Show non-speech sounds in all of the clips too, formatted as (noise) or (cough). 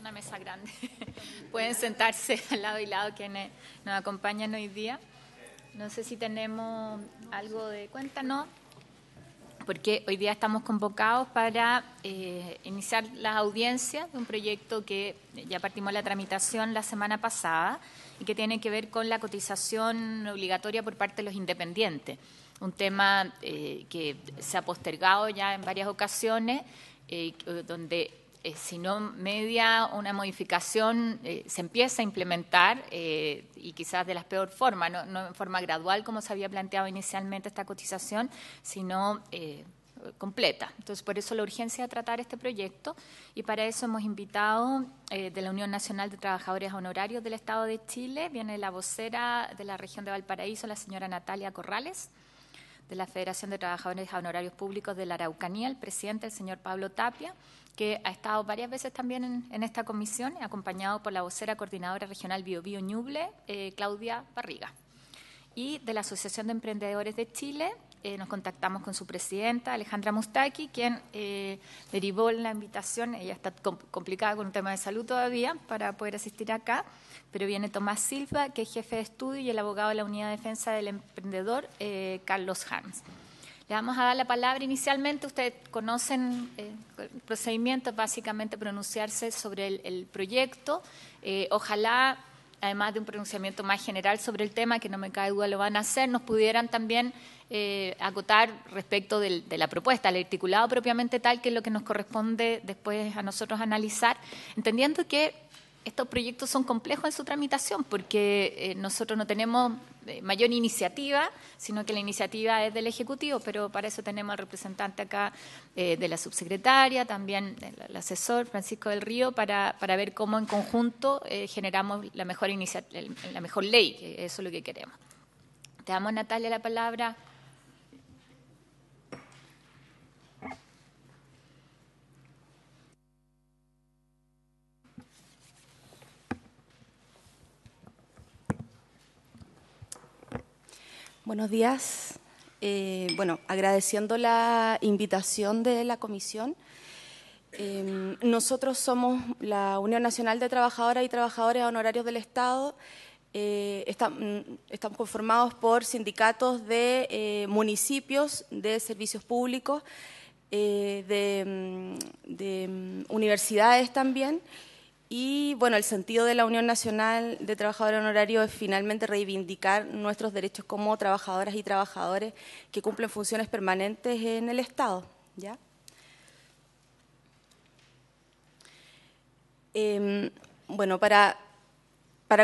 una mesa grande. (laughs) Pueden sentarse al lado y lado quienes nos acompañan hoy día. No sé si tenemos algo de cuenta, ¿no? Porque hoy día estamos convocados para eh, iniciar las audiencias de un proyecto que ya partimos la tramitación la semana pasada y que tiene que ver con la cotización obligatoria por parte de los independientes. Un tema eh, que se ha postergado ya en varias ocasiones, eh, donde eh, si no media, una modificación eh, se empieza a implementar eh, y quizás de la peor forma, no, en forma gradual como se había planteado inicialmente esta cotización, sino completa. Entonces, por eso la urgencia de tratar este proyecto y para eso hemos invitado de la Unión Nacional de Trabajadores Honorarios del Estado de Chile, viene la vocera de la región de Valparaíso, la señora Natalia Corrales, de la Federación de Trabajadores Honorarios Públicos de la Araucanía, el presidente, el señor Pablo Tapia, que ha estado varias veces también en, esta comisión, acompañado por la vocera coordinadora regional Bio Bio Ñuble, eh, Claudia Barriga. Y de la Asociación de Emprendedores de Chile, eh, nos contactamos con su presidenta, Alejandra Mustaki, quien eh, derivó la invitación, ella está complicada con un tema de salud todavía para poder asistir acá, pero viene Tomás Silva, que es jefe de estudio, y el abogado de la Unidad de Defensa del Emprendedor, Carlos Hans. Le vamos a dar la palabra inicialmente. Ustedes conocen eh, el procedimiento, básicamente pronunciarse sobre el, proyecto. Eh, ojalá, además de un pronunciamiento más general sobre el tema, que no me cae duda lo van a hacer, nos pudieran también eh, agotar acotar respecto de la propuesta, el articulado propiamente tal, que es lo que nos corresponde después a nosotros analizar, entendiendo que estos proyectos son complejos en su tramitación porque eh, nosotros no tenemos eh, mayor iniciativa, sino que la iniciativa es del Ejecutivo, pero para eso tenemos al representante acá eh, de la subsecretaria, también el, asesor Francisco del Río, para, ver cómo en conjunto generamos la mejor, la mejor ley, que eso es lo que queremos. Te damos, Natalia, la palabra. Buenos días. Eh, bueno, agradeciendo la invitación de la comisión. Eh, nosotros somos la Unión Nacional de Trabajadoras y Trabajadores Honorarios del Estado. Eh, mm, estamos conformados por sindicatos de municipios, de servicios públicos, de, mm, mm, universidades también y bueno, el sentido de la Unión Nacional de Trabajadores Honorarios es finalmente reivindicar nuestros derechos como trabajadoras y trabajadores que cumplen funciones permanentes en el Estado. Em, bueno, para,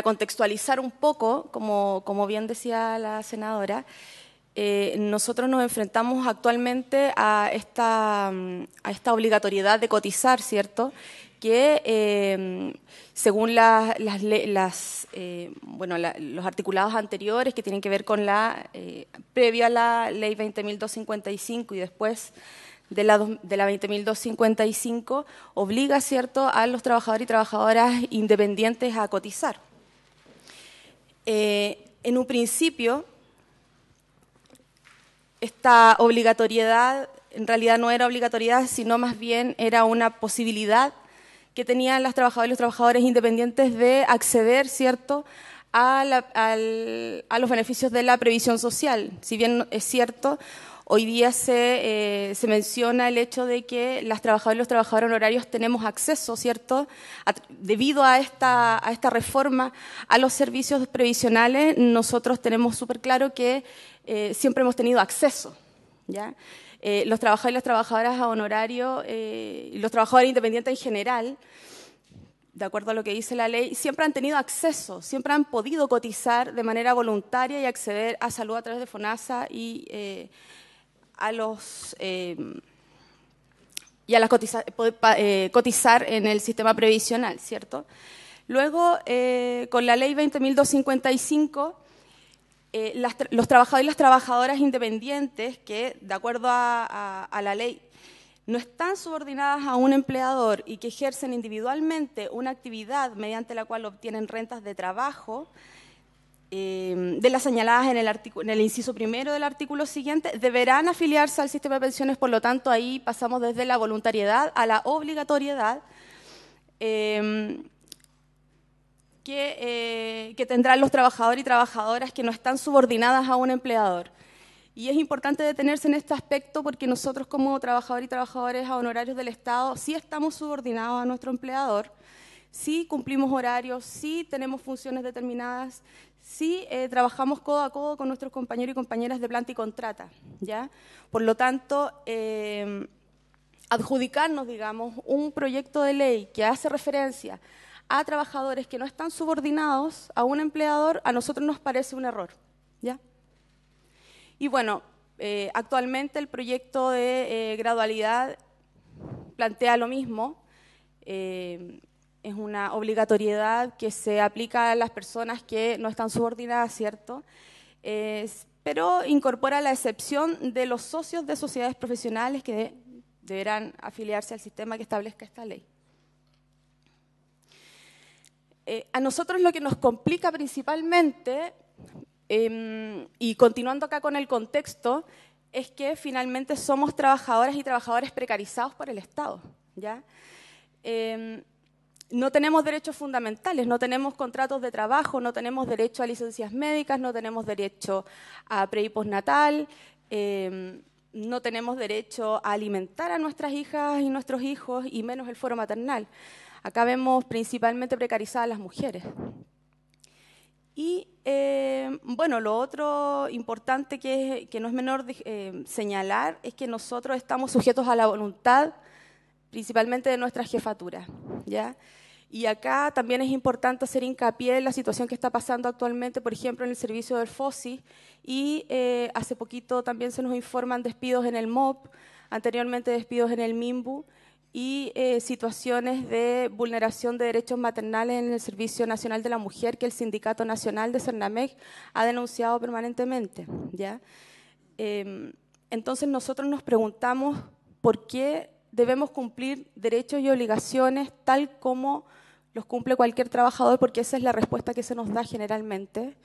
contextualizar un poco, como, bien decía la senadora, eh, nosotros nos enfrentamos actualmente a esta, a esta obligatoriedad de cotizar, ¿cierto?, que em, según las, em, bueno, los articulados anteriores que tienen que ver con la, previa eh, previo a la ley 20.255 y después de la, de la 20.255, obliga ¿cierto? a los trabajadores y trabajadoras independientes a cotizar. Eh, en un principio, esta obligatoriedad en realidad no era obligatoriedad, sino más bien era una posibilidad que tenían las trabajadoras y los trabajadores independientes de acceder, ¿cierto?, a, los beneficios de la previsión social. Si bien es cierto, hoy día eh, se, menciona el hecho de que las trabajadoras y los trabajadores honorarios tenemos acceso, ¿cierto?, debido a esta, reforma a los servicios previsionales, nosotros tenemos súper claro que eh, siempre hemos tenido acceso, ¿ya?, eh, los trabajadores y las trabajadoras a honorario, eh, los trabajadores independientes en general, de acuerdo a lo que dice la ley, siempre han tenido acceso, siempre han podido cotizar de manera voluntaria y acceder a salud a través de FONASA y eh, a los eh, y a las cotizar en el sistema previsional, ¿cierto? Luego, con la ley 20.255, eh, los trabajadores y las trabajadoras independientes que, de acuerdo a, la ley, no están subordinadas a un empleador y que ejercen individualmente una actividad mediante la cual obtienen rentas de trabajo, eh, de las señaladas en el, en el inciso primero del artículo siguiente, deberán afiliarse al sistema de pensiones, por lo tanto ahí pasamos desde la voluntariedad a la obligatoriedad. Eh, eh, que, tendrán los trabajadores y trabajadoras que no están subordinadas a un empleador. Y es importante detenerse en este aspecto porque nosotros como trabajadores y trabajadoras a honorarios del Estado sí estamos subordinados a nuestro empleador, sí cumplimos horarios, sí tenemos funciones determinadas, sí eh, trabajamos codo a codo con nuestros compañeros y compañeras de planta y contrata. ¿ya? Por lo tanto, eh, adjudicarnos, digamos, un proyecto de ley que hace referencia a trabajadores que no están subordinados a un empleador, a nosotros nos parece un error. ¿ya? Y bueno, eh, actualmente el proyecto de eh, gradualidad plantea lo mismo. Eh, es una obligatoriedad que se aplica a las personas que no están subordinadas, ¿cierto? pero incorpora la excepción de los socios de sociedades profesionales que deberán afiliarse al sistema que establezca esta ley. Eh, a nosotros lo que nos complica principalmente, em, y continuando acá con el contexto, es que finalmente somos trabajadoras y trabajadores precarizados por el Estado. ¿ya? Em, no tenemos derechos fundamentales, no tenemos contratos de trabajo, no tenemos derecho a licencias médicas, no tenemos derecho a pre y postnatal, em, no tenemos derecho a alimentar a nuestras hijas y nuestros hijos y menos el foro maternal. Acá vemos principalmente precarizadas las mujeres. Y eh, bueno, lo otro importante que, no es menor eh, señalar es que nosotros estamos sujetos a la voluntad principalmente de nuestra jefatura. Y acá también es importante hacer hincapié en la situación que está pasando actualmente, por ejemplo, en el servicio del FOSI. Y eh, hace poquito también se nos informan despidos en el MOP, anteriormente despidos en el MIMBU y eh, situaciones de vulneración de derechos maternales en el Servicio Nacional de la Mujer que el Sindicato Nacional de Cernamec ha denunciado permanentemente. Em, entonces nosotros nos preguntamos por qué debemos cumplir derechos y obligaciones tal como los cumple cualquier trabajador, porque esa es la respuesta que se nos da generalmente.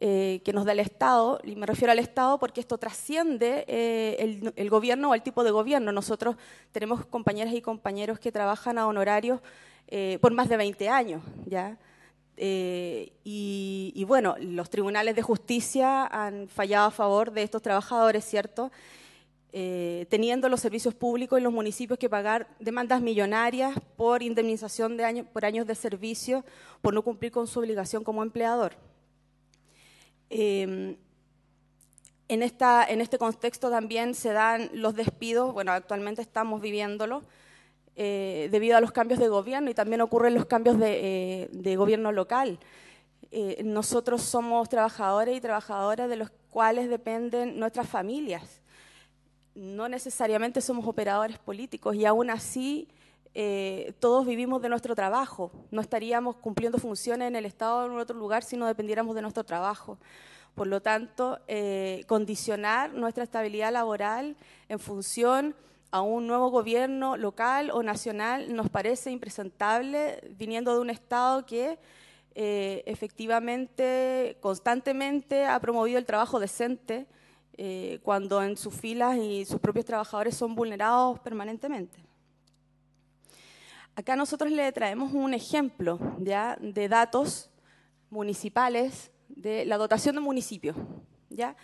Eh, que nos da el Estado, y me refiero al Estado porque esto trasciende eh, el, gobierno o el tipo de gobierno. Nosotros tenemos compañeras y compañeros que trabajan a honorarios eh, por más de 20 años, ¿ya? Y, y, bueno, los tribunales de justicia han fallado a favor de estos trabajadores, ¿cierto? teniendo los servicios públicos y los municipios que pagar demandas millonarias por indemnización de años, por años de servicio, por no cumplir con su obligación como empleador. Em, en, este contexto también se dan los despidos, bueno, actualmente estamos viviéndolo, eh, debido a los cambios de gobierno y también ocurren los cambios de, eh, gobierno local. Eh, nosotros somos trabajadores y trabajadoras de los cuales dependen nuestras familias. No necesariamente somos operadores políticos y aún así eh, todos vivimos de nuestro trabajo, no estaríamos cumpliendo funciones en el Estado o en otro lugar si no dependiéramos de nuestro trabajo. Por lo tanto, eh, condicionar nuestra estabilidad laboral en función a un nuevo gobierno local o nacional nos parece impresentable viniendo de un Estado que eh, efectivamente constantemente ha promovido el trabajo decente cuando en sus filas y sus propios trabajadores son vulnerados permanentemente. Acá nosotros le traemos un ejemplo de datos municipales de la dotación de municipios. ¿ya?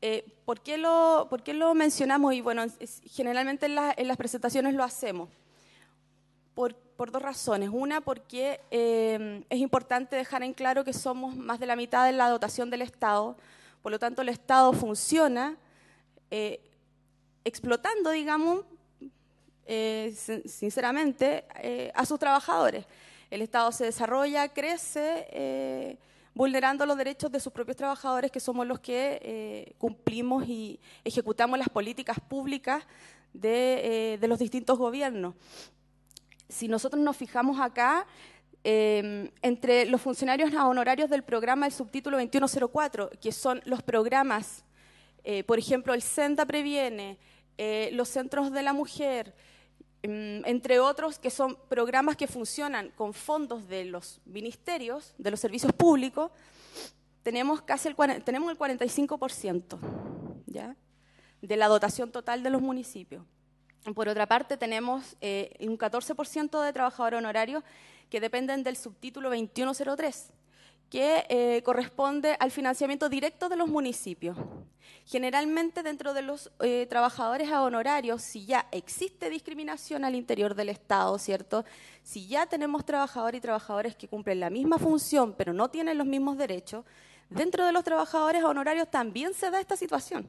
Eh, ¿por, qué lo, ¿por, lo, mencionamos? Y bueno, generalmente en, las presentaciones lo hacemos. Por, dos razones. Una, porque em, es importante dejar en claro que somos más de la mitad de la dotación del Estado. Por lo tanto, el Estado funciona eh, explotando, digamos, eh, sinceramente, eh, a sus trabajadores. El Estado se desarrolla, crece, eh, vulnerando los derechos de sus propios trabajadores, que somos los que cumplimos y ejecutamos las políticas públicas de, los distintos gobiernos. Si nosotros nos fijamos acá, em, entre los funcionarios honorarios del programa el subtítulo 2104, que son los programas, por ejemplo, el SENDA previene, los centros de la mujer, Em, entre otros que son programas que funcionan con fondos de los ministerios, de los servicios públicos, tenemos casi el, tenemos el 45% ¿ya? de la dotación total de los municipios. Por otra parte, tenemos eh, un 14% de trabajadores honorarios que dependen del subtítulo 2103, que eh, corresponde al financiamiento directo de los municipios. Generalmente dentro de los eh, trabajadores a honorarios, si ya existe discriminación al interior del Estado, ¿cierto? Si ya tenemos trabajadores y trabajadores que cumplen la misma función pero no tienen los mismos derechos, dentro de los trabajadores honorarios también se da esta situación,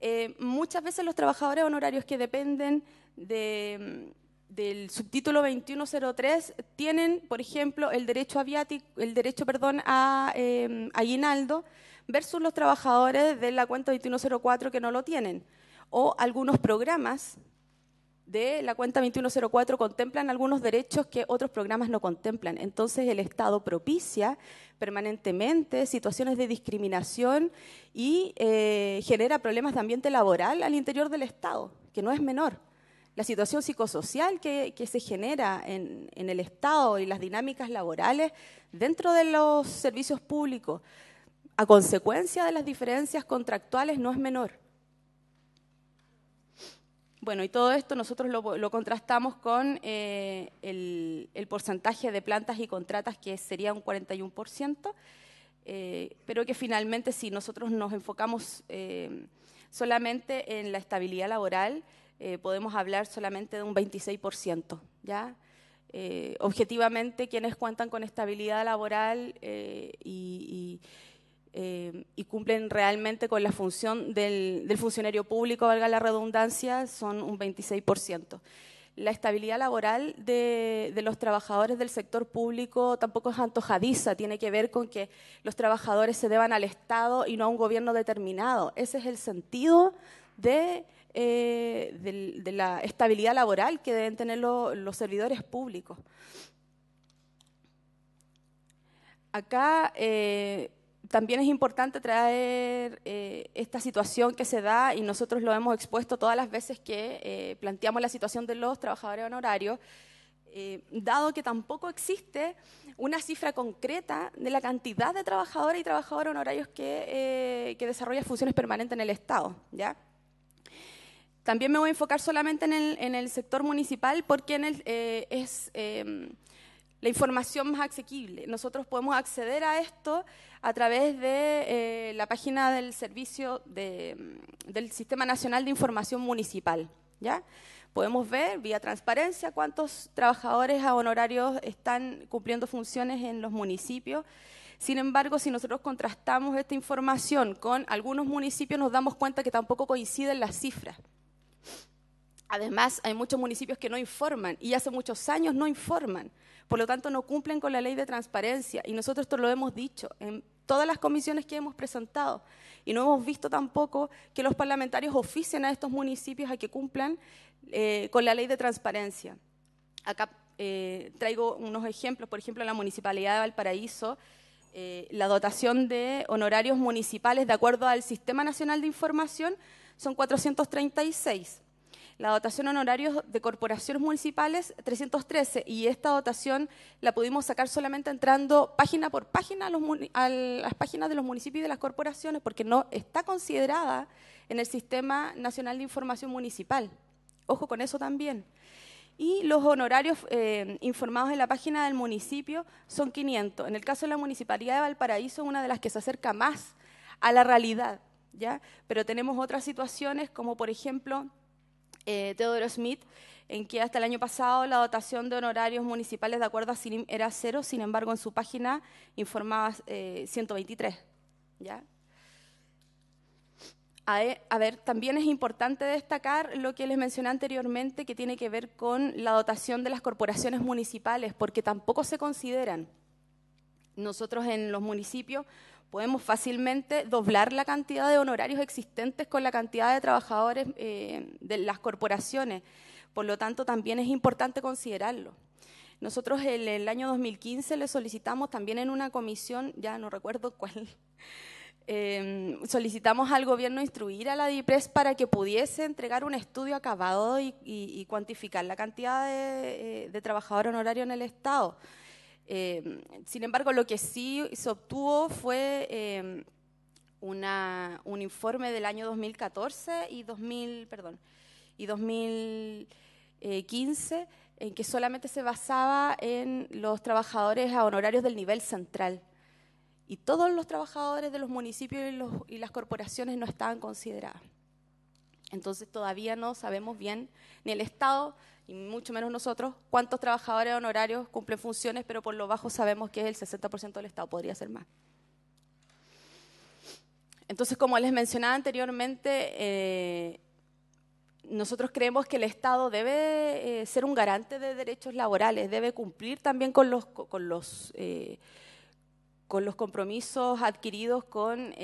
eh, muchas veces los trabajadores honorarios que dependen de mm, del subtítulo 2103 tienen, por ejemplo, el derecho, a el derecho perdón, eh, a aguinaldo versus los trabajadores de la cuenta 2104 que no lo tienen. O algunos programas de la cuenta 2104 contemplan algunos derechos que otros programas no contemplan. Entonces el Estado propicia permanentemente situaciones de discriminación y eh, genera problemas de ambiente laboral al interior del Estado, que no es menor la situación psicosocial que, se genera en, el Estado y las dinámicas laborales dentro de los servicios públicos a consecuencia de las diferencias contractuales no es menor. Bueno, y todo esto nosotros lo, contrastamos con eh, el, porcentaje de plantas y contratas que sería un 41%, eh, pero que finalmente si nosotros nos enfocamos eh, solamente en la estabilidad laboral, eh, podemos hablar solamente de un 26%. ¿ya? Eh, objetivamente, quienes cuentan con estabilidad laboral eh, y, cumplen realmente con la función del, funcionario público, valga la redundancia, son un 26% la estabilidad laboral de, los trabajadores del sector público tampoco es antojadiza, tiene que ver con que los trabajadores se deban al Estado y no a un gobierno determinado. Ese es el sentido de eh, de, la estabilidad laboral que deben tener los servidores públicos. Acá eh, también es importante traer eh, esta situación que se da y nosotros lo hemos expuesto todas las veces que planteamos la situación de los trabajadores honorarios. dado que tampoco existe una cifra concreta de la cantidad de trabajadores y trabajadoras honorarios que, que desarrollan funciones permanentes en el Estado. ¿ya? También me voy a enfocar solamente en el, sector municipal porque eh, es em, la información más asequible. Nosotros podemos acceder a esto a través de eh, la página del servicio mm, del Sistema Nacional de Información Municipal. ¿ya? Podemos ver vía transparencia cuántos trabajadores a honorarios están cumpliendo funciones en los municipios. Sin embargo, si nosotros contrastamos esta información con algunos municipios, nos damos cuenta que tampoco coinciden las cifras. Además, hay muchos municipios que no informan y hace muchos años no informan. Por lo tanto, no cumplen con la ley de transparencia y nosotros esto lo hemos dicho en todas las comisiones que hemos presentado. Y no hemos visto tampoco que los parlamentarios oficien a estos municipios a que cumplan eh, con la ley de transparencia. Acá eh, traigo unos ejemplos, por ejemplo, en la Municipalidad de Valparaíso, eh, la dotación de honorarios municipales de acuerdo al Sistema Nacional de Información son 436 la dotación honorarios de corporaciones municipales 313 y esta dotación la pudimos sacar solamente entrando página por página a, las páginas de los municipios y de las corporaciones porque no está considerada en el Sistema Nacional de Información Municipal. Ojo con eso también. Y los honorarios eh, informados en la página del municipio son 500. En el caso de la Municipalidad de Valparaíso es una de las que se acerca más a la realidad, ¿ya? Pero tenemos otras situaciones como, por ejemplo, eh, Teodoro Smith, en que hasta el año pasado la dotación de honorarios municipales de acuerdo a CINIM era cero, sin embargo en su página informaba 123. Eh, e, a ver, también es importante destacar lo que les mencioné anteriormente que tiene que ver con la dotación de las corporaciones municipales, porque tampoco se consideran. Nosotros en los municipios podemos fácilmente doblar la cantidad de honorarios existentes con la cantidad de trabajadores eh, de las corporaciones. Por lo tanto, también es importante considerarlo. Nosotros en el, año 2015 le solicitamos también en una comisión, ya no recuerdo cuál, (laughs) em, solicitamos al gobierno instruir a la DIPRES para que pudiese entregar un estudio acabado y, cuantificar la cantidad de, eh, de trabajadores honorarios en el Estado. Em, sin embargo, lo que sí se obtuvo fue em, un informe del año 2014 y, 2015 eh, en que solamente se basaba en los trabajadores a honorarios del nivel central. Y todos los trabajadores de los municipios y, y las corporaciones no estaban considerados. Entonces todavía no sabemos bien, ni el Estado y mucho menos nosotros, cuántos trabajadores honorarios cumplen funciones, pero por lo bajo sabemos que es el 60% del Estado, podría ser más. Entonces, como les mencionaba anteriormente, eh, nosotros creemos que el Estado debe eh, ser un garante de derechos laborales, debe cumplir también con los, con los, eh, con los compromisos adquiridos con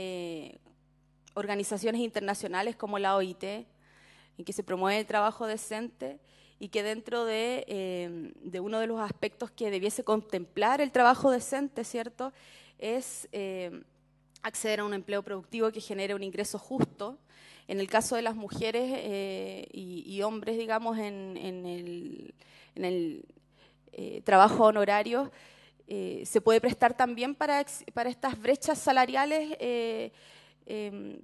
organizaciones internacionales como la OIT, en que se promueve el trabajo decente y que dentro eh, de, uno de los aspectos que debiese contemplar el trabajo decente, ¿cierto?, es eh, acceder a un empleo productivo que genere un ingreso justo. En el caso de las mujeres eh, y, hombres, digamos, en, el, trabajo honorario, se puede prestar también para, estas brechas salariales.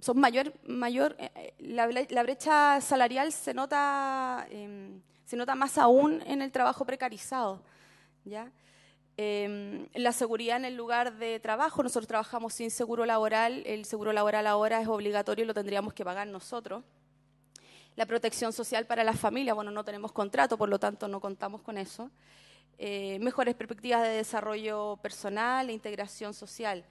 son mayor, mayor la, brecha salarial se nota em, se nota más aún en el trabajo precarizado. ¿ya? Em, la seguridad en el lugar de trabajo, nosotros trabajamos sin seguro laboral, el seguro laboral ahora es obligatorio y lo tendríamos que pagar nosotros. La protección social para las familias, bueno, no tenemos contrato, por lo tanto no contamos con eso. Eh, mejores perspectivas de desarrollo personal e integración social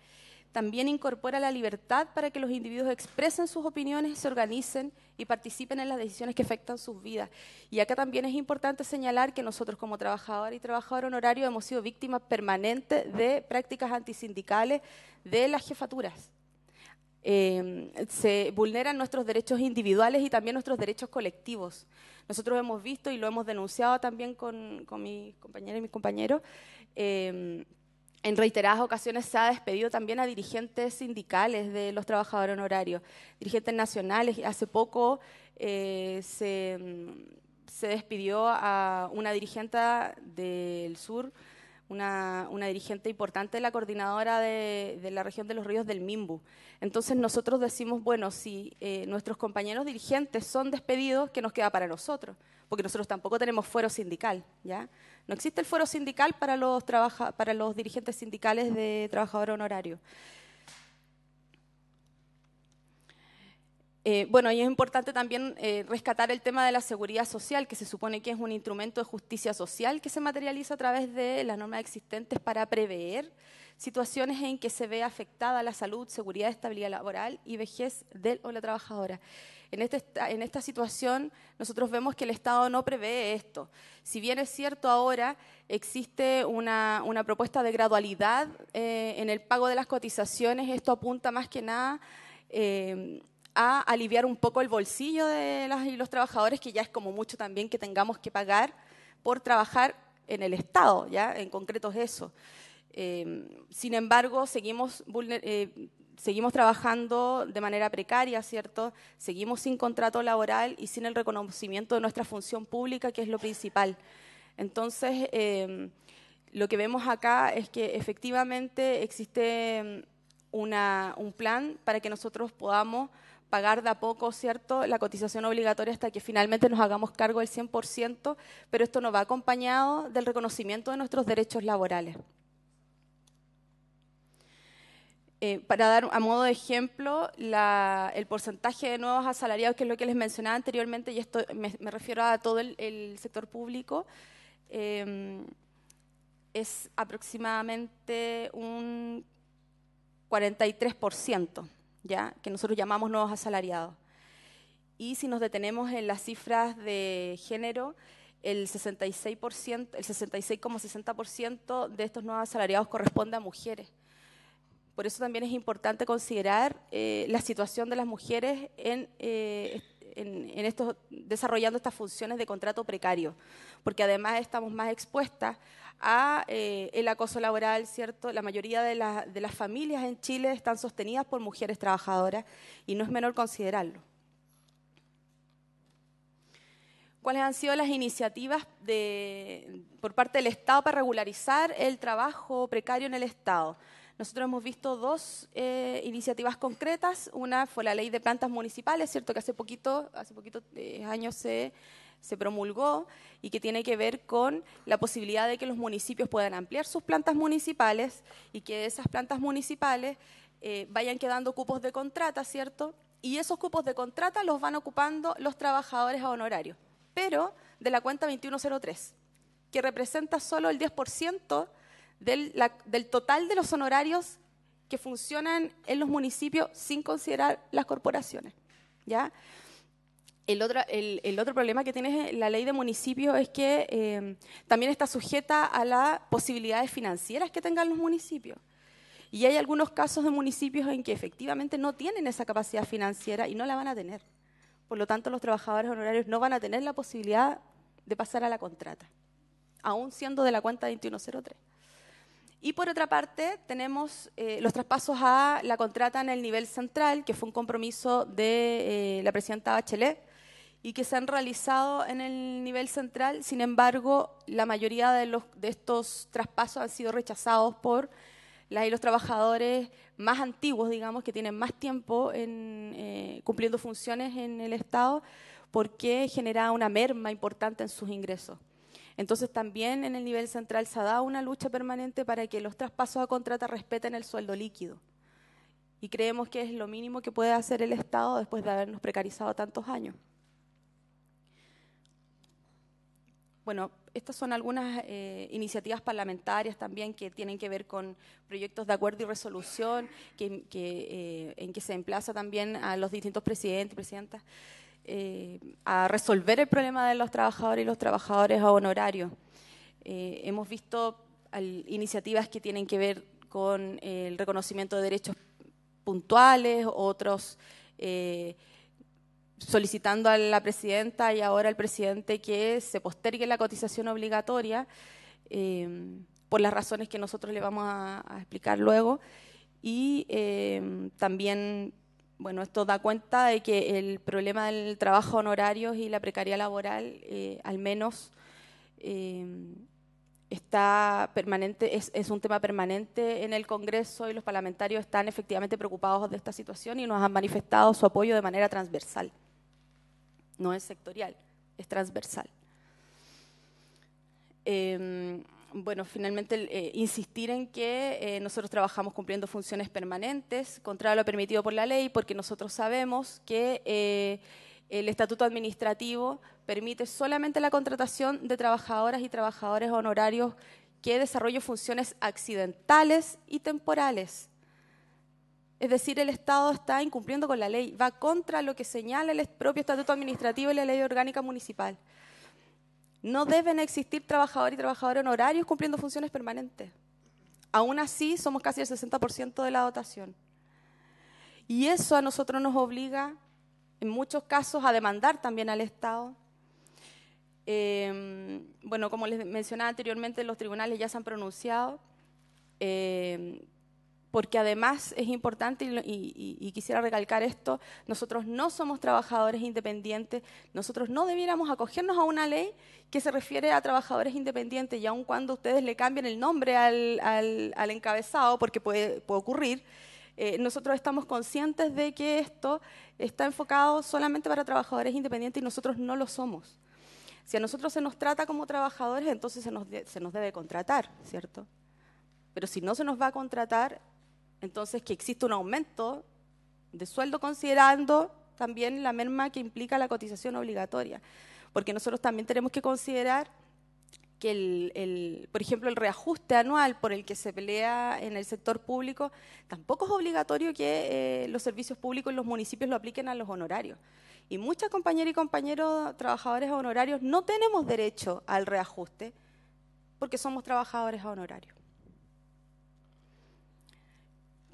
también incorpora la libertad para que los individuos expresen sus opiniones, se organicen y participen en las decisiones que afectan sus vidas. Y acá también es importante señalar que nosotros como trabajador y trabajador honorario hemos sido víctimas permanentes de prácticas antisindicales de las jefaturas. Eh, se vulneran nuestros derechos individuales y también nuestros derechos colectivos. Nosotros hemos visto y lo hemos denunciado también con, mis compañeras y mis compañeros. Eh, en reiteradas ocasiones se ha despedido también a dirigentes sindicales de los trabajadores honorarios, dirigentes nacionales. Hace poco eh, mm, se, despidió a una dirigente del sur, una, dirigente importante de la coordinadora de, la región de los ríos del Mimbu. Entonces nosotros decimos, bueno, si eh, nuestros compañeros dirigentes son despedidos, ¿qué nos queda para nosotros? Porque nosotros tampoco tenemos fuero sindical, ¿ya?, no existe el foro sindical para los, para los dirigentes sindicales de trabajador honorario. Eh, bueno, y es importante también eh, rescatar el tema de la seguridad social, que se supone que es un instrumento de justicia social que se materializa a través de las normas existentes para prever situaciones en que se ve afectada la salud, seguridad, estabilidad laboral y vejez del o la trabajadora. En, este esta situación nosotros vemos que el Estado no prevé esto. Si bien es cierto ahora existe una, propuesta de gradualidad eh, en el pago de las cotizaciones, esto apunta más que nada... Eh, a aliviar un poco el bolsillo de los trabajadores, que ya es como mucho también que tengamos que pagar por trabajar en el Estado, ¿ya? En concreto es eso. Em, sin embargo, eh, seguimos, trabajando de manera precaria, ¿cierto? Seguimos sin contrato laboral y sin el reconocimiento de nuestra función pública, que es lo principal. Entonces, em, lo que vemos acá es que efectivamente existe em, un plan para que nosotros podamos pagar de a poco, ¿cierto?, la cotización obligatoria hasta que finalmente nos hagamos cargo del 100%, pero esto no va acompañado del reconocimiento de nuestros derechos laborales. Eh, para dar a modo de ejemplo, el porcentaje de nuevos asalariados, que es lo que les mencionaba anteriormente, y esto me, refiero a todo el, sector público, em, es aproximadamente un 43%, ¿ya? que nosotros llamamos nuevos asalariados. Y si nos detenemos en las cifras de género, el 66%, el 66,60% de estos nuevos asalariados corresponde a mujeres. Por eso también es importante considerar eh, la situación de las mujeres en, eh, desarrollando estas funciones de contrato precario, porque además estamos más expuestas a eh, el acoso laboral, ¿cierto? La mayoría de, las familias en Chile están sostenidas por mujeres trabajadoras y no es menor considerarlo. ¿Cuáles han sido las iniciativas de, por parte del Estado para regularizar el trabajo precario en el Estado? Nosotros hemos visto dos eh, iniciativas concretas. Una fue la ley de plantas municipales, ¿cierto? Que hace poquito, hace poquitos eh, años se, promulgó y que tiene que ver con la posibilidad de que los municipios puedan ampliar sus plantas municipales y que esas plantas municipales eh, vayan quedando cupos de contrata, ¿cierto? Y esos cupos de contrata los van ocupando los trabajadores a honorario, pero de la cuenta 2103, que representa solo el 10% del, total de los honorarios que funcionan en los municipios sin considerar las corporaciones. El otro, problema que tiene la ley de municipios es que em, también está sujeta a las posibilidades financieras que tengan los municipios. Y hay algunos casos de municipios en que efectivamente no tienen esa capacidad financiera y no la van a tener. Por lo tanto, los trabajadores honorarios no van a tener la posibilidad de pasar a la contrata, aún siendo de la cuenta 2103. Y por otra parte, tenemos eh, los traspasos a la contrata en el nivel central, que fue un compromiso de eh, la presidenta Bachelet, y que se han realizado en el nivel central. Sin embargo, la mayoría de, estos traspasos han sido rechazados por los trabajadores más antiguos, digamos, que tienen más tiempo en, eh, cumpliendo funciones en el Estado, porque genera una merma importante en sus ingresos. Entonces también en el nivel central se ha dado una lucha permanente para que los traspasos a contrata respeten el sueldo líquido. Y creemos que es lo mínimo que puede hacer el Estado después de habernos precarizado tantos años. Bueno, estas son algunas eh, iniciativas parlamentarias también que tienen que ver con proyectos de acuerdo y resolución, que, eh, en que se emplaza también a los distintos presidentes y presidentas eh, a resolver el problema de los trabajadores y los trabajadores a honorario. Eh, hemos visto iniciativas que tienen que ver con el reconocimiento de derechos puntuales, otros eh, solicitando a la presidenta y ahora al presidente que se postergue la cotización obligatoria por las razones que nosotros le vamos a, a explicar luego y también bueno, esto da cuenta de que el problema del trabajo honorario y la precariedad laboral, eh, al menos, eh, está permanente, es, un tema permanente en el Congreso y los parlamentarios están efectivamente preocupados de esta situación y nos han manifestado su apoyo de manera transversal. No es sectorial, es transversal. Eh, bueno, finalmente eh, insistir en que eh, nosotros trabajamos cumpliendo funciones permanentes, contra lo permitido por la ley, porque nosotros sabemos que eh, el estatuto administrativo permite solamente la contratación de trabajadoras y trabajadores honorarios que desarrollen funciones accidentales y temporales. Es decir, el Estado está incumpliendo con la ley, va contra lo que señala el propio Estatuto Administrativo y la Ley Orgánica Municipal. No deben existir trabajadores y trabajadoras honorarios cumpliendo funciones permanentes. Aún así, somos casi el 60% de la dotación. Y eso a nosotros nos obliga, en muchos casos, a demandar también al Estado. Em, bueno, como les mencionaba anteriormente, los tribunales ya se han pronunciado. Em, porque además es importante, y, quisiera recalcar esto, nosotros no somos trabajadores independientes, nosotros no debiéramos acogernos a una ley que se refiere a trabajadores independientes, y aun cuando ustedes le cambien el nombre al, encabezado, porque puede, puede ocurrir, eh, nosotros estamos conscientes de que esto está enfocado solamente para trabajadores independientes y nosotros no lo somos. Si a nosotros se nos trata como trabajadores, entonces se nos, se nos debe contratar, ¿cierto? Pero si no se nos va a contratar, entonces, que existe un aumento de sueldo considerando también la merma que implica la cotización obligatoria. Porque nosotros también tenemos que considerar que, el, por ejemplo, el reajuste anual por el que se pelea en el sector público, tampoco es obligatorio que eh, los servicios públicos y los municipios lo apliquen a los honorarios. Y muchas compañeras y compañeros trabajadores honorarios no tenemos derecho al reajuste porque somos trabajadores honorarios.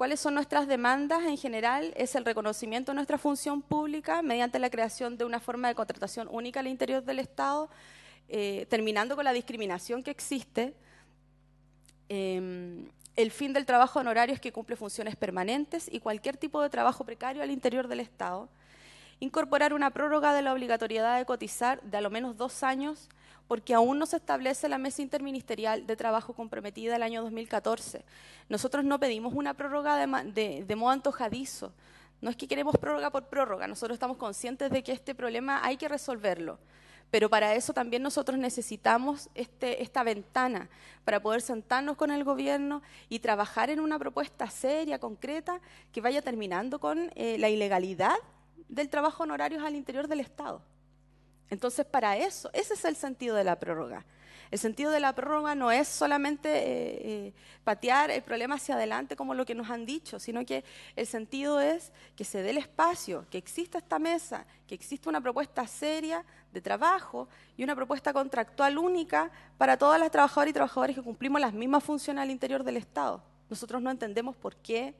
¿Cuáles son nuestras demandas en general? Es el reconocimiento de nuestra función pública mediante la creación de una forma de contratación única al interior del Estado, eh, terminando con la discriminación que existe. Em, el fin del trabajo honorario es que cumple funciones permanentes y cualquier tipo de trabajo precario al interior del Estado, incorporar una prórroga de la obligatoriedad de cotizar de al menos dos años porque aún no se establece la mesa interministerial de trabajo comprometida el año 2014. Nosotros no pedimos una prórroga de, modo antojadizo. No es que queremos prórroga por prórroga, nosotros estamos conscientes de que este problema hay que resolverlo pero para eso también nosotros necesitamos este, esta ventana para poder sentarnos con el gobierno y trabajar en una propuesta seria, concreta, que vaya terminando con eh, la ilegalidad del trabajo en horarios al interior del Estado. Entonces, para eso, ese es el sentido de la prórroga. El sentido de la prórroga no es solamente eh, eh, patear el problema hacia adelante como lo que nos han dicho, sino que el sentido es que se dé el espacio, que exista esta mesa, que exista una propuesta seria de trabajo y una propuesta contractual única para todas las trabajadoras y trabajadores que cumplimos las mismas funciones al interior del Estado. Nosotros no entendemos por qué,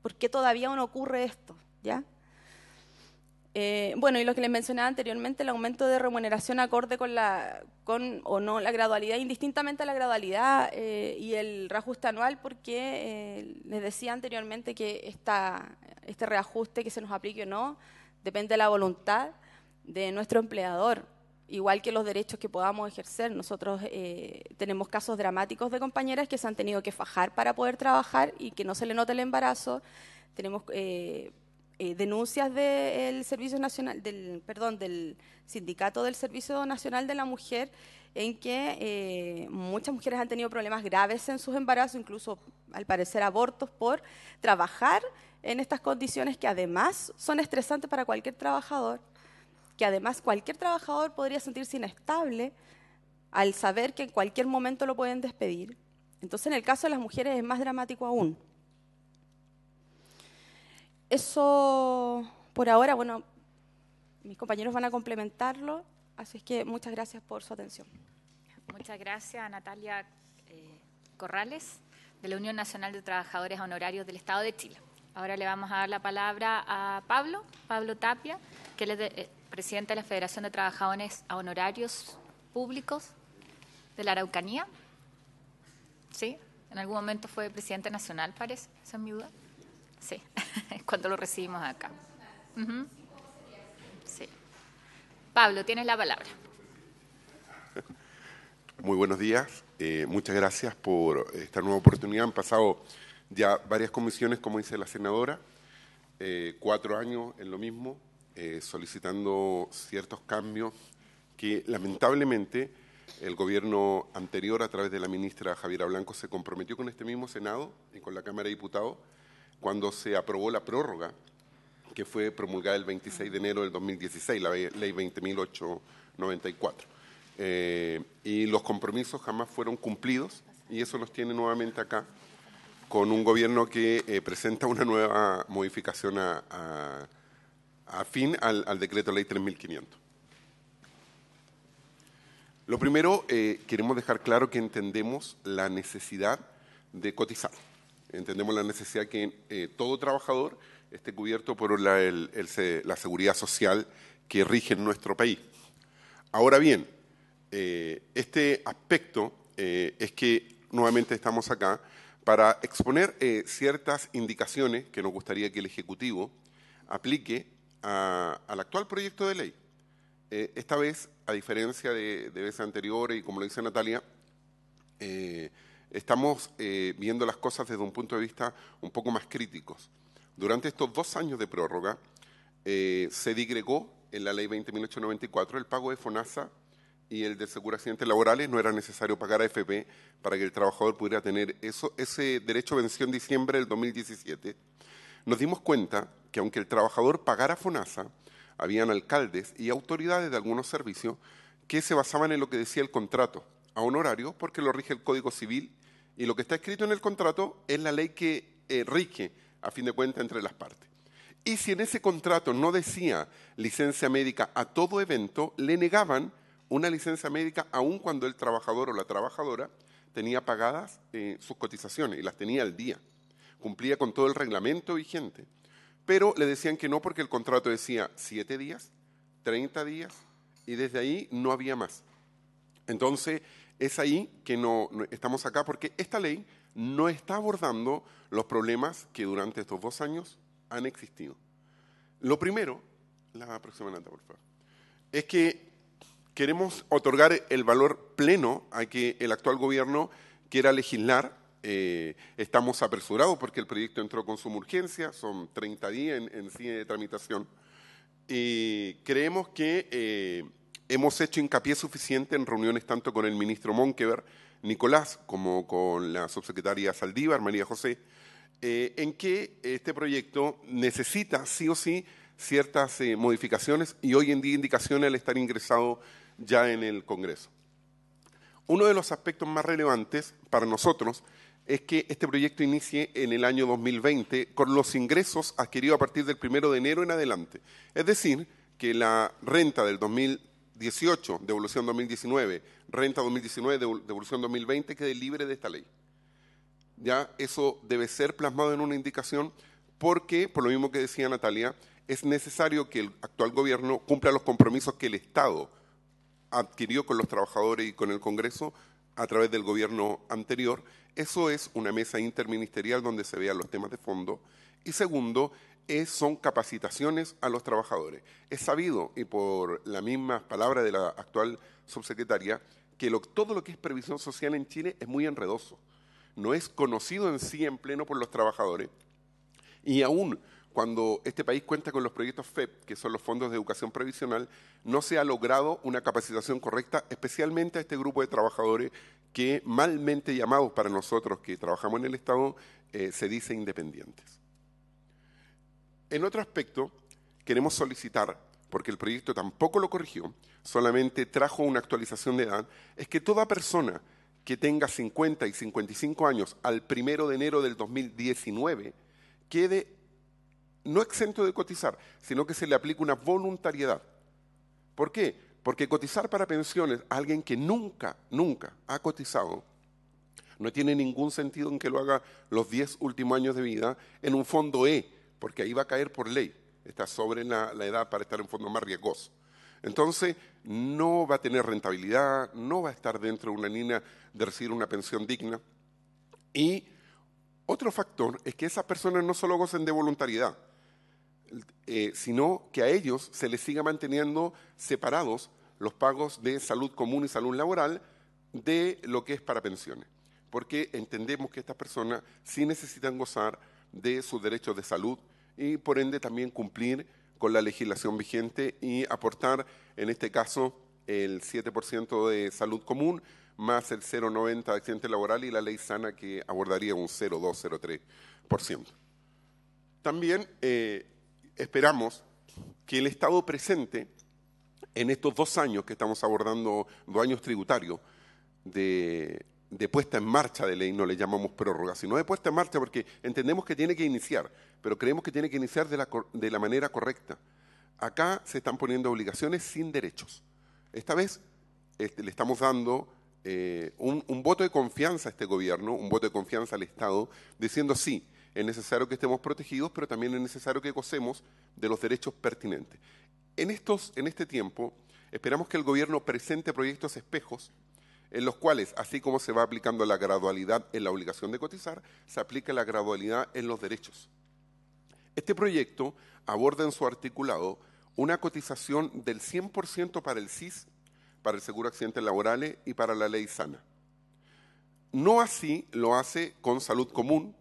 por qué todavía no ocurre esto, ¿ya? Eh, bueno, y lo que les mencionaba anteriormente, el aumento de remuneración acorde con, la, con o no la gradualidad, indistintamente a la gradualidad eh, y el reajuste anual, porque eh, les decía anteriormente que esta, este reajuste que se nos aplique o no depende de la voluntad de nuestro empleador, igual que los derechos que podamos ejercer. Nosotros tenemos casos dramáticos de compañeras que se han tenido que fajar para poder trabajar y que no se le note el embarazo. Tenemos eh, denuncias del Servicio Nacional, del, perdón, del Sindicato del Servicio Nacional de la Mujer, en que eh, muchas mujeres han tenido problemas graves en sus embarazos, incluso al parecer abortos, por trabajar en estas condiciones que además son estresantes para cualquier trabajador, que además cualquier trabajador podría sentirse inestable al saber que en cualquier momento lo pueden despedir. Entonces, en el caso de las mujeres es más dramático aún eso por ahora, bueno, mis compañeros van a complementarlo, así es que muchas gracias por su atención. Muchas gracias, a Natalia eh, Corrales, de la Unión Nacional de Trabajadores Honorarios del Estado de Chile. Ahora le vamos a dar la palabra a Pablo, Pablo Tapia, que es eh, presidente de la Federación de Trabajadores Honorarios Públicos de la Araucanía. ¿Sí? En algún momento fue presidente nacional, parece, esa es mi duda sí, (laughs) cuando lo recibimos acá. Sí. Pablo, tienes la palabra. Muy buenos días. Eh, muchas gracias por esta nueva oportunidad. Han pasado ya varias comisiones, como dice la senadora, eh, cuatro años en lo mismo, eh, solicitando ciertos cambios que lamentablemente el gobierno anterior, a través de la ministra Javiera Blanco, se comprometió con este mismo Senado y con la Cámara de Diputados cuando se aprobó la prórroga, que fue promulgada el 26 de enero del 2016, la ley 20.894. Eh, y los compromisos jamás fueron cumplidos y eso los tiene nuevamente acá con un gobierno que eh, presenta una nueva modificación a, fin al, al, decreto ley 3.500. Lo primero, eh, queremos dejar claro que entendemos la necesidad de cotizar entendemos la necesidad que eh, todo trabajador esté cubierto por la, seguridad social que rige nuestro país. Ahora bien, eh, este aspecto eh, es que nuevamente estamos acá para exponer ciertas indicaciones que nos gustaría que el Ejecutivo aplique al actual proyecto de ley. esta vez, a diferencia de, de veces anteriores y como lo dice Natalia, estamos eh, viendo las cosas desde un punto de vista un poco más críticos. Durante estos dos años de prórroga, eh, se digregó en la ley 20.894 el pago de FONASA y el de seguro accidentes laborales. No era necesario pagar a AFP para que el trabajador pudiera tener eso. Ese derecho venció en diciembre del 2017. Nos dimos cuenta que aunque el trabajador pagara FONASA, habían alcaldes y autoridades de algunos servicios que se basaban en lo que decía el contrato a honorario porque lo rige el Código Civil y lo que está escrito en el contrato es la ley que eh, rige, a fin de cuentas, entre las partes. Y si en ese contrato no decía licencia médica a todo evento, le negaban una licencia médica aun cuando el trabajador o la trabajadora tenía pagadas eh, sus cotizaciones y las tenía al día. Cumplía con todo el reglamento vigente. Pero le decían que no porque el contrato decía siete días, treinta días, y desde ahí no había más. Entonces, es ahí que no, estamos acá porque esta ley no está abordando los problemas que durante estos dos años han existido. Lo primero, la próxima nota, por favor, es que queremos otorgar el valor pleno a que el actual gobierno quiera legislar. Eh, estamos apresurados porque el proyecto entró con suma urgencia, son 30 días en, en de tramitación. Y creemos que eh, hemos hecho hincapié suficiente en reuniones tanto con el ministro Monkever, Nicolás, como con la subsecretaria Saldívar, María José, eh, en que este proyecto necesita sí o sí ciertas eh, modificaciones y hoy en día indicaciones al estar ingresado ya en el Congreso. Uno de los aspectos más relevantes para nosotros es que este proyecto inicie en el año 2020 con los ingresos adquiridos a partir del 1 de enero en adelante. Es decir, que la renta del 2020 18, devolución 2019, renta 2019, devolución 2020, quede libre de esta ley. Ya eso debe ser plasmado en una indicación porque, por lo mismo que decía Natalia, es necesario que el actual gobierno cumpla los compromisos que el Estado adquirió con los trabajadores y con el Congreso a través del gobierno anterior. Eso es una mesa interministerial donde se vean los temas de fondo. Y segundo, son capacitaciones a los trabajadores. Es sabido, y por las mismas palabras de la actual subsecretaria, que todo lo que es previsión social en Chile es muy enredoso. No es conocido en sí en pleno por los trabajadores. Y aún cuando este país cuenta con los proyectos FEP, que son los fondos de educación previsional, no se ha logrado una capacitación correcta, especialmente a este grupo de trabajadores que malmente llamados para nosotros que trabajamos en el Estado, eh, se dice independientes. En otro aspecto, queremos solicitar, porque el proyecto tampoco lo corrigió, solamente trajo una actualización de edad, es que toda persona que tenga 50 y 55 años al primero de enero del 2019 quede no exento de cotizar, sino que se le aplique una voluntariedad. ¿Por qué? Porque cotizar para pensiones a alguien que nunca, nunca ha cotizado, no tiene ningún sentido en que lo haga los 10 últimos años de vida en un fondo E, porque ahí va a caer por ley. Está sobre la, edad para estar en fondo más riesgoso. Entonces, no va a tener rentabilidad, no va a estar dentro de una línea de recibir una pensión digna. Y otro factor es que esas personas no solo gocen de voluntariedad, eh, sino que a ellos se les siga manteniendo separados los pagos de salud común y salud laboral de lo que es para pensiones. Porque entendemos que estas personas sí necesitan gozar de sus derechos de salud, y por ende también cumplir con la legislación vigente y aportar, en este caso, el 7% de salud común más el 0,90% de accidente laboral y la ley sana que abordaría un 0,203%. También eh, esperamos que el Estado presente en estos dos años que estamos abordando, dos años tributarios de de puesta en marcha de ley, no le llamamos prórroga, sino de puesta en marcha porque entendemos que tiene que iniciar, pero creemos que tiene que iniciar de la, manera correcta. Acá se están poniendo obligaciones sin derechos. Esta vez este, le estamos dando eh, un, voto de confianza a este gobierno, un voto de confianza al Estado, diciendo sí, es necesario que estemos protegidos, pero también es necesario que gocemos de los derechos pertinentes. En, estos, en este tiempo, esperamos que el gobierno presente proyectos espejos en los cuales, así como se va aplicando la gradualidad en la obligación de cotizar, se aplica la gradualidad en los derechos. Este proyecto aborda en su articulado una cotización del 100% para el CIS, para el Seguro Accidentes Laborales y para la Ley Sana. No así lo hace con Salud Común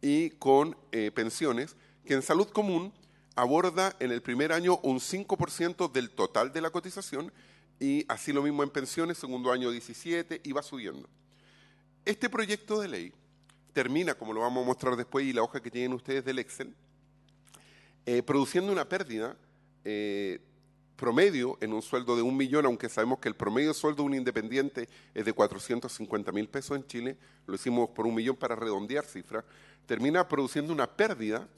y con eh, Pensiones, que en Salud Común aborda en el primer año un 5% del total de la cotización y así lo mismo en pensiones, segundo año 17, y va subiendo. Este proyecto de ley termina, como lo vamos a mostrar después, y la hoja que tienen ustedes del Excel, eh, produciendo una pérdida eh, promedio en un sueldo de un millón, aunque sabemos que el promedio de sueldo de un independiente es de 450 mil pesos en Chile, lo hicimos por un millón para redondear cifras, termina produciendo una pérdida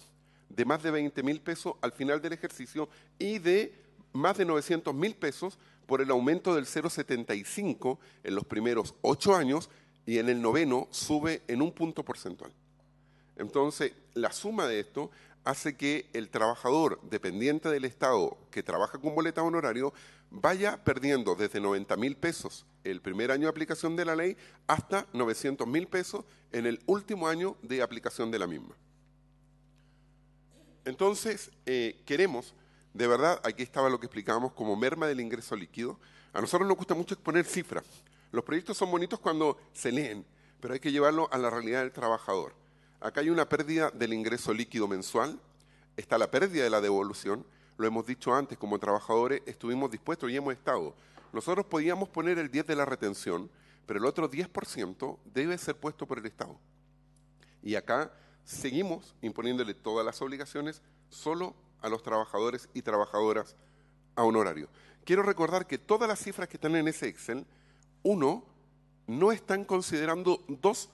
de más de 20 mil pesos al final del ejercicio y de más de 900 mil pesos por el aumento del 0,75 en los primeros ocho años y en el noveno sube en un punto porcentual. Entonces, la suma de esto hace que el trabajador dependiente del Estado que trabaja con boleta honorario vaya perdiendo desde 90 mil pesos el primer año de aplicación de la ley hasta 900 mil pesos en el último año de aplicación de la misma. Entonces, eh, queremos de verdad, aquí estaba lo que explicábamos como merma del ingreso líquido. A nosotros nos gusta mucho exponer cifras. Los proyectos son bonitos cuando se leen, pero hay que llevarlo a la realidad del trabajador. Acá hay una pérdida del ingreso líquido mensual, está la pérdida de la devolución, lo hemos dicho antes, como trabajadores estuvimos dispuestos y hemos estado. Nosotros podíamos poner el 10 de la retención, pero el otro 10% debe ser puesto por el Estado. Y acá seguimos imponiéndole todas las obligaciones solo a los trabajadores y trabajadoras a honorario. Quiero recordar que todas las cifras que están en ese Excel, uno, no están considerando dos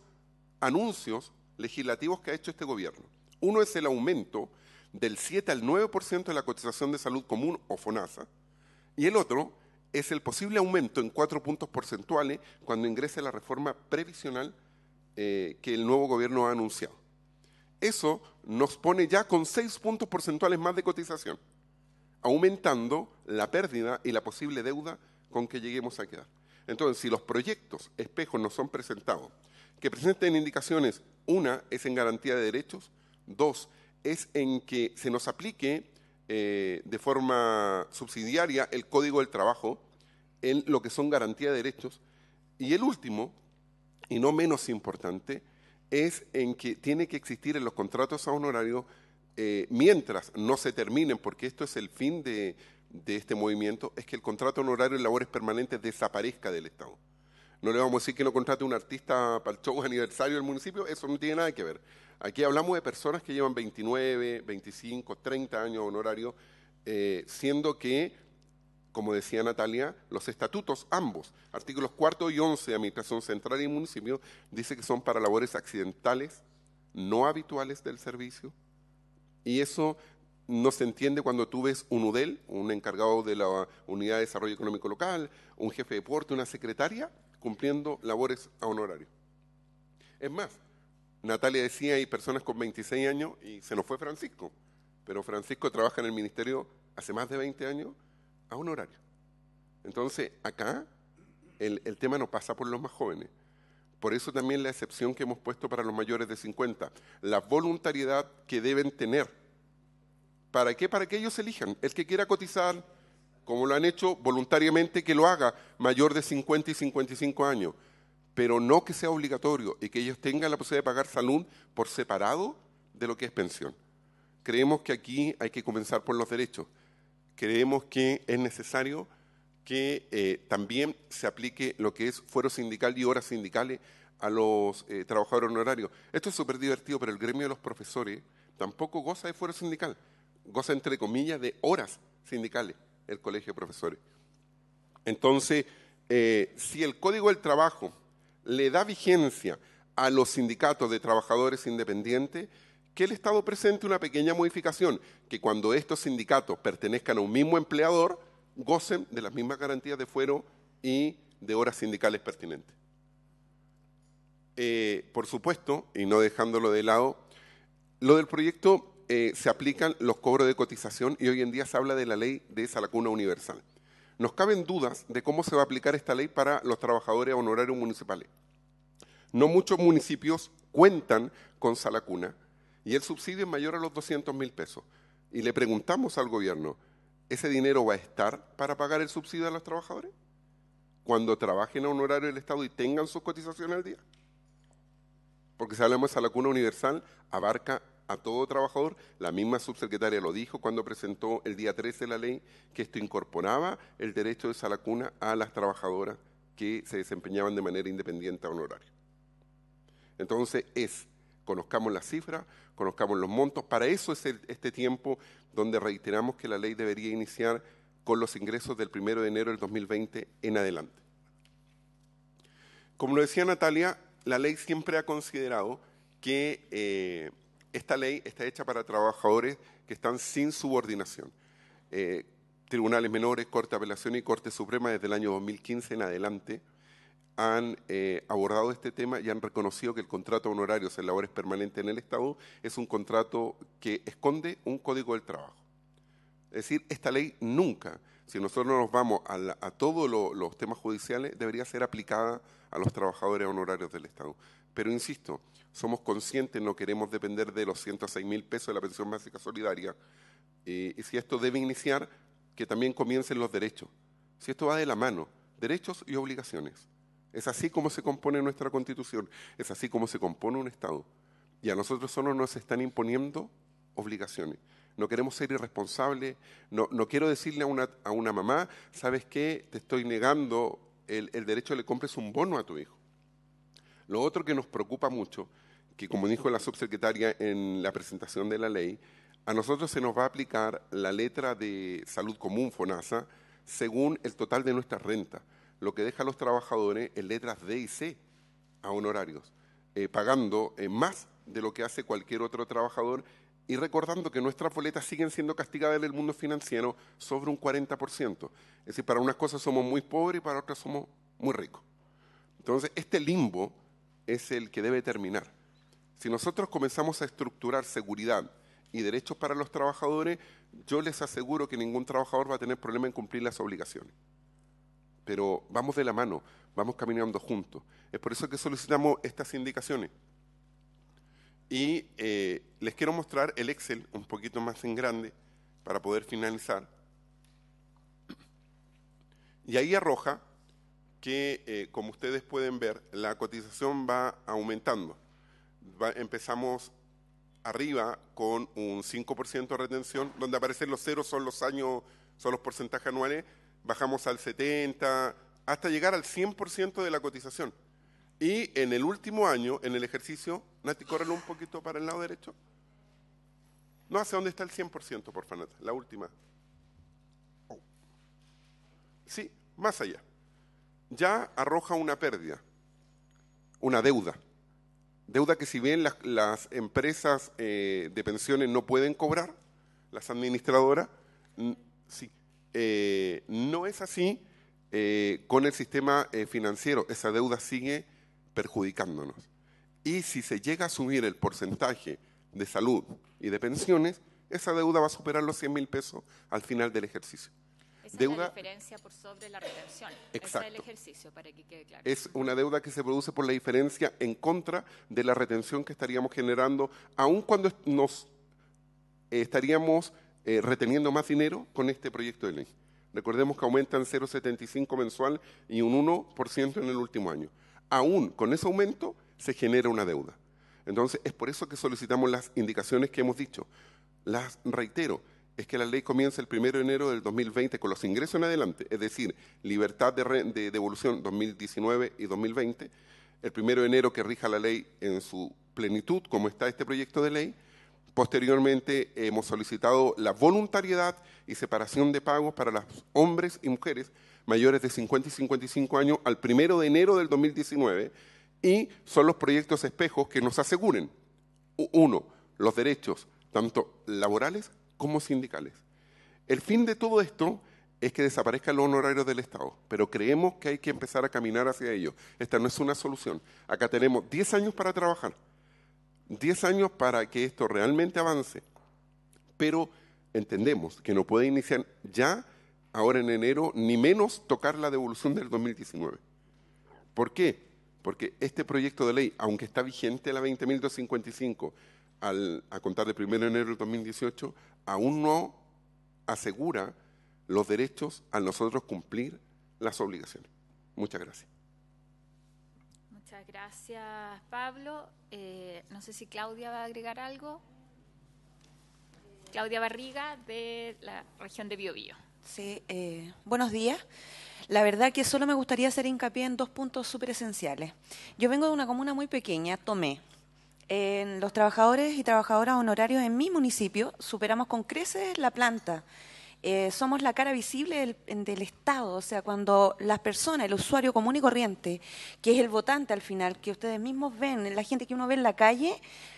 anuncios legislativos que ha hecho este gobierno. Uno es el aumento del 7 al 9% de la cotización de salud común o FONASA, y el otro es el posible aumento en cuatro puntos porcentuales cuando ingrese la reforma previsional eh, que el nuevo gobierno ha anunciado. Eso nos pone ya con seis puntos porcentuales más de cotización, aumentando la pérdida y la posible deuda con que lleguemos a quedar. Entonces, si los proyectos espejos nos son presentados, que presenten indicaciones, una es en garantía de derechos, dos es en que se nos aplique eh, de forma subsidiaria el Código del Trabajo en lo que son garantía de derechos, y el último, y no menos importante, es en que tiene que existir en los contratos a honorario eh, mientras no se terminen, porque esto es el fin de, este movimiento, es que el contrato honorario en labores permanentes desaparezca del Estado. No le vamos a decir que no contrate un artista para el show aniversario del municipio, eso no tiene nada que ver. Aquí hablamos de personas que llevan 29, 25, 30 años honorario, eh, siendo que como decía Natalia, los estatutos ambos, artículos 4 y 11 de Administración Central y Municipio, dice que son para labores accidentales, no habituales del servicio, y eso no se entiende cuando tú ves un UDEL, un encargado de la Unidad de Desarrollo Económico Local, un jefe de deporte, una secretaria, cumpliendo labores a honorario. Es más, Natalia decía, hay personas con 26 años y se nos fue Francisco, pero Francisco trabaja en el ministerio hace más de 20 años a un horario. Entonces, acá el, tema no pasa por los más jóvenes. Por eso también la excepción que hemos puesto para los mayores de 50, la voluntariedad que deben tener. ¿Para qué? Para que ellos elijan. El que quiera cotizar, como lo han hecho voluntariamente, que lo haga mayor de 50 y 55 años, pero no que sea obligatorio y que ellos tengan la posibilidad de pagar salud por separado de lo que es pensión. Creemos que aquí hay que comenzar por los derechos creemos que es necesario que eh, también se aplique lo que es fuero sindical y horas sindicales a los eh, trabajadores honorarios. Esto es súper divertido, pero el gremio de los profesores tampoco goza de fuero sindical, goza entre comillas de horas sindicales el colegio de profesores. Entonces, eh, si el Código del Trabajo le da vigencia a los sindicatos de trabajadores independientes, que el Estado presente una pequeña modificación, que cuando estos sindicatos pertenezcan a un mismo empleador, gocen de las mismas garantías de fuero y de horas sindicales pertinentes. Eh, por supuesto, y no dejándolo de lado, lo del proyecto eh, se aplican los cobros de cotización y hoy en día se habla de la ley de Salacuna universal. Nos caben dudas de cómo se va a aplicar esta ley para los trabajadores honorarios municipales. No muchos municipios cuentan con Salacuna y el subsidio es mayor a los 200 mil pesos. Y le preguntamos al gobierno, ¿ese dinero va a estar para pagar el subsidio a los trabajadores? Cuando trabajen a un horario del Estado y tengan sus cotizaciones al día. Porque si hablamos de la cuna universal, abarca a todo trabajador. La misma subsecretaria lo dijo cuando presentó el día 13 la ley que esto incorporaba el derecho de lacuna a las trabajadoras que se desempeñaban de manera independiente a un Entonces es conozcamos las cifras, conozcamos los montos. Para eso es este tiempo donde reiteramos que la ley debería iniciar con los ingresos del 1 de enero del 2020 en adelante. Como lo decía Natalia, la ley siempre ha considerado que eh, esta ley está hecha para trabajadores que están sin subordinación. Eh, tribunales menores, Corte de Apelación y Corte Suprema desde el año 2015 en adelante han eh, abordado este tema y han reconocido que el contrato honorario en labores permanentes en el Estado es un contrato que esconde un código del trabajo. Es decir, esta ley nunca, si nosotros nos vamos a, todos los temas judiciales, debería ser aplicada a los trabajadores honorarios del Estado. Pero insisto, somos conscientes, no queremos depender de los 106 mil pesos de la pensión básica solidaria. Eh, y si esto debe iniciar, que también comiencen los derechos. Si esto va de la mano, derechos y obligaciones. Es así como se compone nuestra constitución, es así como se compone un Estado. Y a nosotros solo nos están imponiendo obligaciones. No queremos ser irresponsables, no, quiero decirle a una, mamá, ¿sabes qué? Te estoy negando el, derecho a que le compres un bono a tu hijo. Lo otro que nos preocupa mucho, que como dijo la subsecretaria en la presentación de la ley, a nosotros se nos va a aplicar la letra de salud común FONASA según el total de nuestra renta lo que deja a los trabajadores en letras D y C a honorarios, eh, pagando eh, más de lo que hace cualquier otro trabajador y recordando que nuestras boletas siguen siendo castigadas en el mundo financiero sobre un 40%. Es decir, para unas cosas somos muy pobres y para otras somos muy ricos. Entonces, este limbo es el que debe terminar. Si nosotros comenzamos a estructurar seguridad y derechos para los trabajadores, yo les aseguro que ningún trabajador va a tener problema en cumplir las obligaciones pero vamos de la mano, vamos caminando juntos. Es por eso que solicitamos estas indicaciones. Y eh, les quiero mostrar el Excel un poquito más en grande para poder finalizar. Y ahí arroja que, eh, como ustedes pueden ver, la cotización va aumentando. empezamos arriba con un 5% de retención, donde aparecen los ceros son los años, son los porcentajes anuales, bajamos al 70, hasta llegar al 100% de la cotización. Y en el último año, en el ejercicio, Nati, córrelo un poquito para el lado derecho. No, hace dónde está el 100%, por favor La última. Oh. Sí, más allá. Ya arroja una pérdida, una deuda. Deuda que si bien las, empresas eh, de pensiones no pueden cobrar, las administradoras, sí, eh, no es así eh, con el sistema eh, financiero. Esa deuda sigue perjudicándonos. Y si se llega a subir el porcentaje de salud y de pensiones, esa deuda va a superar los 100 mil pesos al final del ejercicio. es diferencia por sobre la retención. es para que quede claro. Es una deuda que se produce por la diferencia en contra de la retención que estaríamos generando, aun cuando nos eh, estaríamos eh, reteniendo más dinero con este proyecto de ley. Recordemos que aumentan 0,75 mensual y un 1% en el último año. Aún con ese aumento se genera una deuda. Entonces, es por eso que solicitamos las indicaciones que hemos dicho. Las reitero, es que la ley comienza el 1 de enero del 2020 con los ingresos en adelante, es decir, libertad de, de devolución 2019 y 2020, el 1 de enero que rija la ley en su plenitud, como está este proyecto de ley, Posteriormente hemos solicitado la voluntariedad y separación de pagos para los hombres y mujeres mayores de 50 y 55 años al primero de enero del 2019 y son los proyectos espejos que nos aseguren, uno, los derechos tanto laborales como sindicales. El fin de todo esto es que desaparezcan los honorarios del Estado, pero creemos que hay que empezar a caminar hacia ello. Esta no es una solución. Acá tenemos 10 años para trabajar 10 años para que esto realmente avance, pero entendemos que no puede iniciar ya, ahora en enero, ni menos tocar la devolución del 2019. ¿Por qué? Porque este proyecto de ley, aunque está vigente la 20.255 al, a contar de 1 de enero del 2018, aún no asegura los derechos a nosotros cumplir las obligaciones. Muchas gracias. Muchas gracias, Pablo. Eh, no sé si Claudia va a agregar algo. Claudia Barriga, de la región de Biobío. Sí, eh, buenos días. La verdad que solo me gustaría hacer hincapié en dos puntos súper esenciales. Yo vengo de una comuna muy pequeña, Tomé. En los trabajadores y trabajadoras honorarios en mi municipio superamos con creces la planta eh, somos la cara visible del, Estado, o sea, cuando las personas, el usuario común y corriente, que es el votante al final, que ustedes mismos ven, la gente que uno ve en la calle,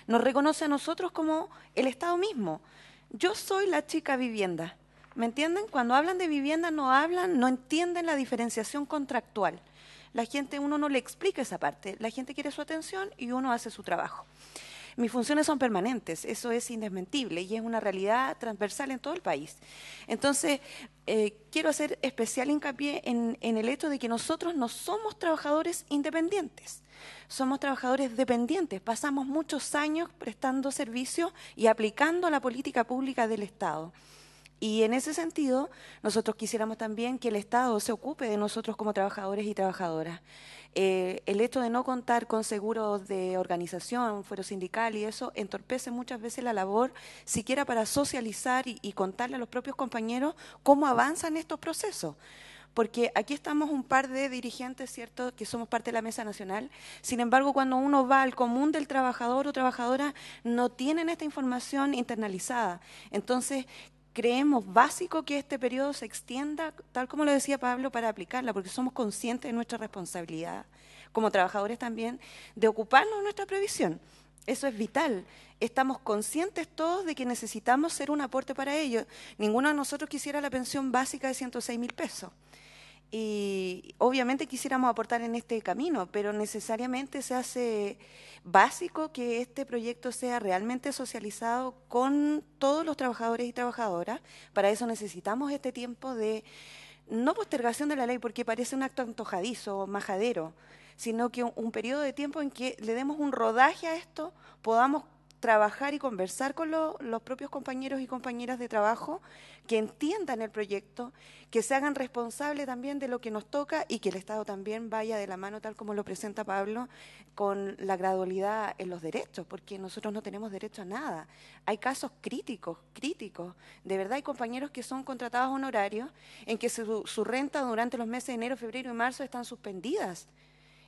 nos reconoce a nosotros como el Estado mismo. Yo soy la chica vivienda, ¿me entienden? Cuando hablan de vivienda no hablan, no entienden la diferenciación contractual. La gente, uno no le explica esa parte, la gente quiere su atención y uno hace su trabajo mis funciones son permanentes, eso es indesmentible y es una realidad transversal en todo el país. Entonces, eh, quiero hacer especial hincapié en, en el hecho de que nosotros no somos trabajadores independientes somos trabajadores dependientes, pasamos muchos años prestando servicios y aplicando la política pública del Estado. Y en ese sentido, nosotros quisiéramos también que el Estado se ocupe de nosotros como trabajadores y trabajadoras. Eh, el hecho de no contar con seguros de organización, fuero sindical y eso entorpece muchas veces la labor, siquiera para socializar y, y contarle a los propios compañeros cómo avanzan estos procesos porque aquí estamos un par de dirigentes, ¿cierto?, que somos parte de la Mesa Nacional. Sin embargo, cuando uno va al común del trabajador o trabajadora, no tienen esta información internalizada. Entonces, creemos básico que este periodo se extienda, tal como lo decía Pablo, para aplicarla, porque somos conscientes de nuestra responsabilidad como trabajadores también, de ocuparnos de nuestra previsión. Eso es vital. Estamos conscientes todos de que necesitamos ser un aporte para ello. Ninguno de nosotros quisiera la pensión básica de 106 mil pesos. Y obviamente quisiéramos aportar en este camino, pero necesariamente se hace básico que este proyecto sea realmente socializado con todos los trabajadores y trabajadoras. Para eso necesitamos este tiempo de no postergación de la ley, porque parece un acto antojadizo o majadero, sino que un, un periodo de tiempo en que le demos un rodaje a esto, podamos trabajar y conversar con los propios compañeros y compañeras de trabajo, que entiendan el proyecto, que se hagan responsables también de lo que nos toca y que el Estado también vaya de la mano, tal como lo presenta Pablo, con la gradualidad en los derechos, porque nosotros no tenemos derecho a nada. Hay casos críticos, críticos. De verdad hay compañeros que son contratados honorarios en que su, su renta durante los meses de enero, febrero y marzo están suspendidas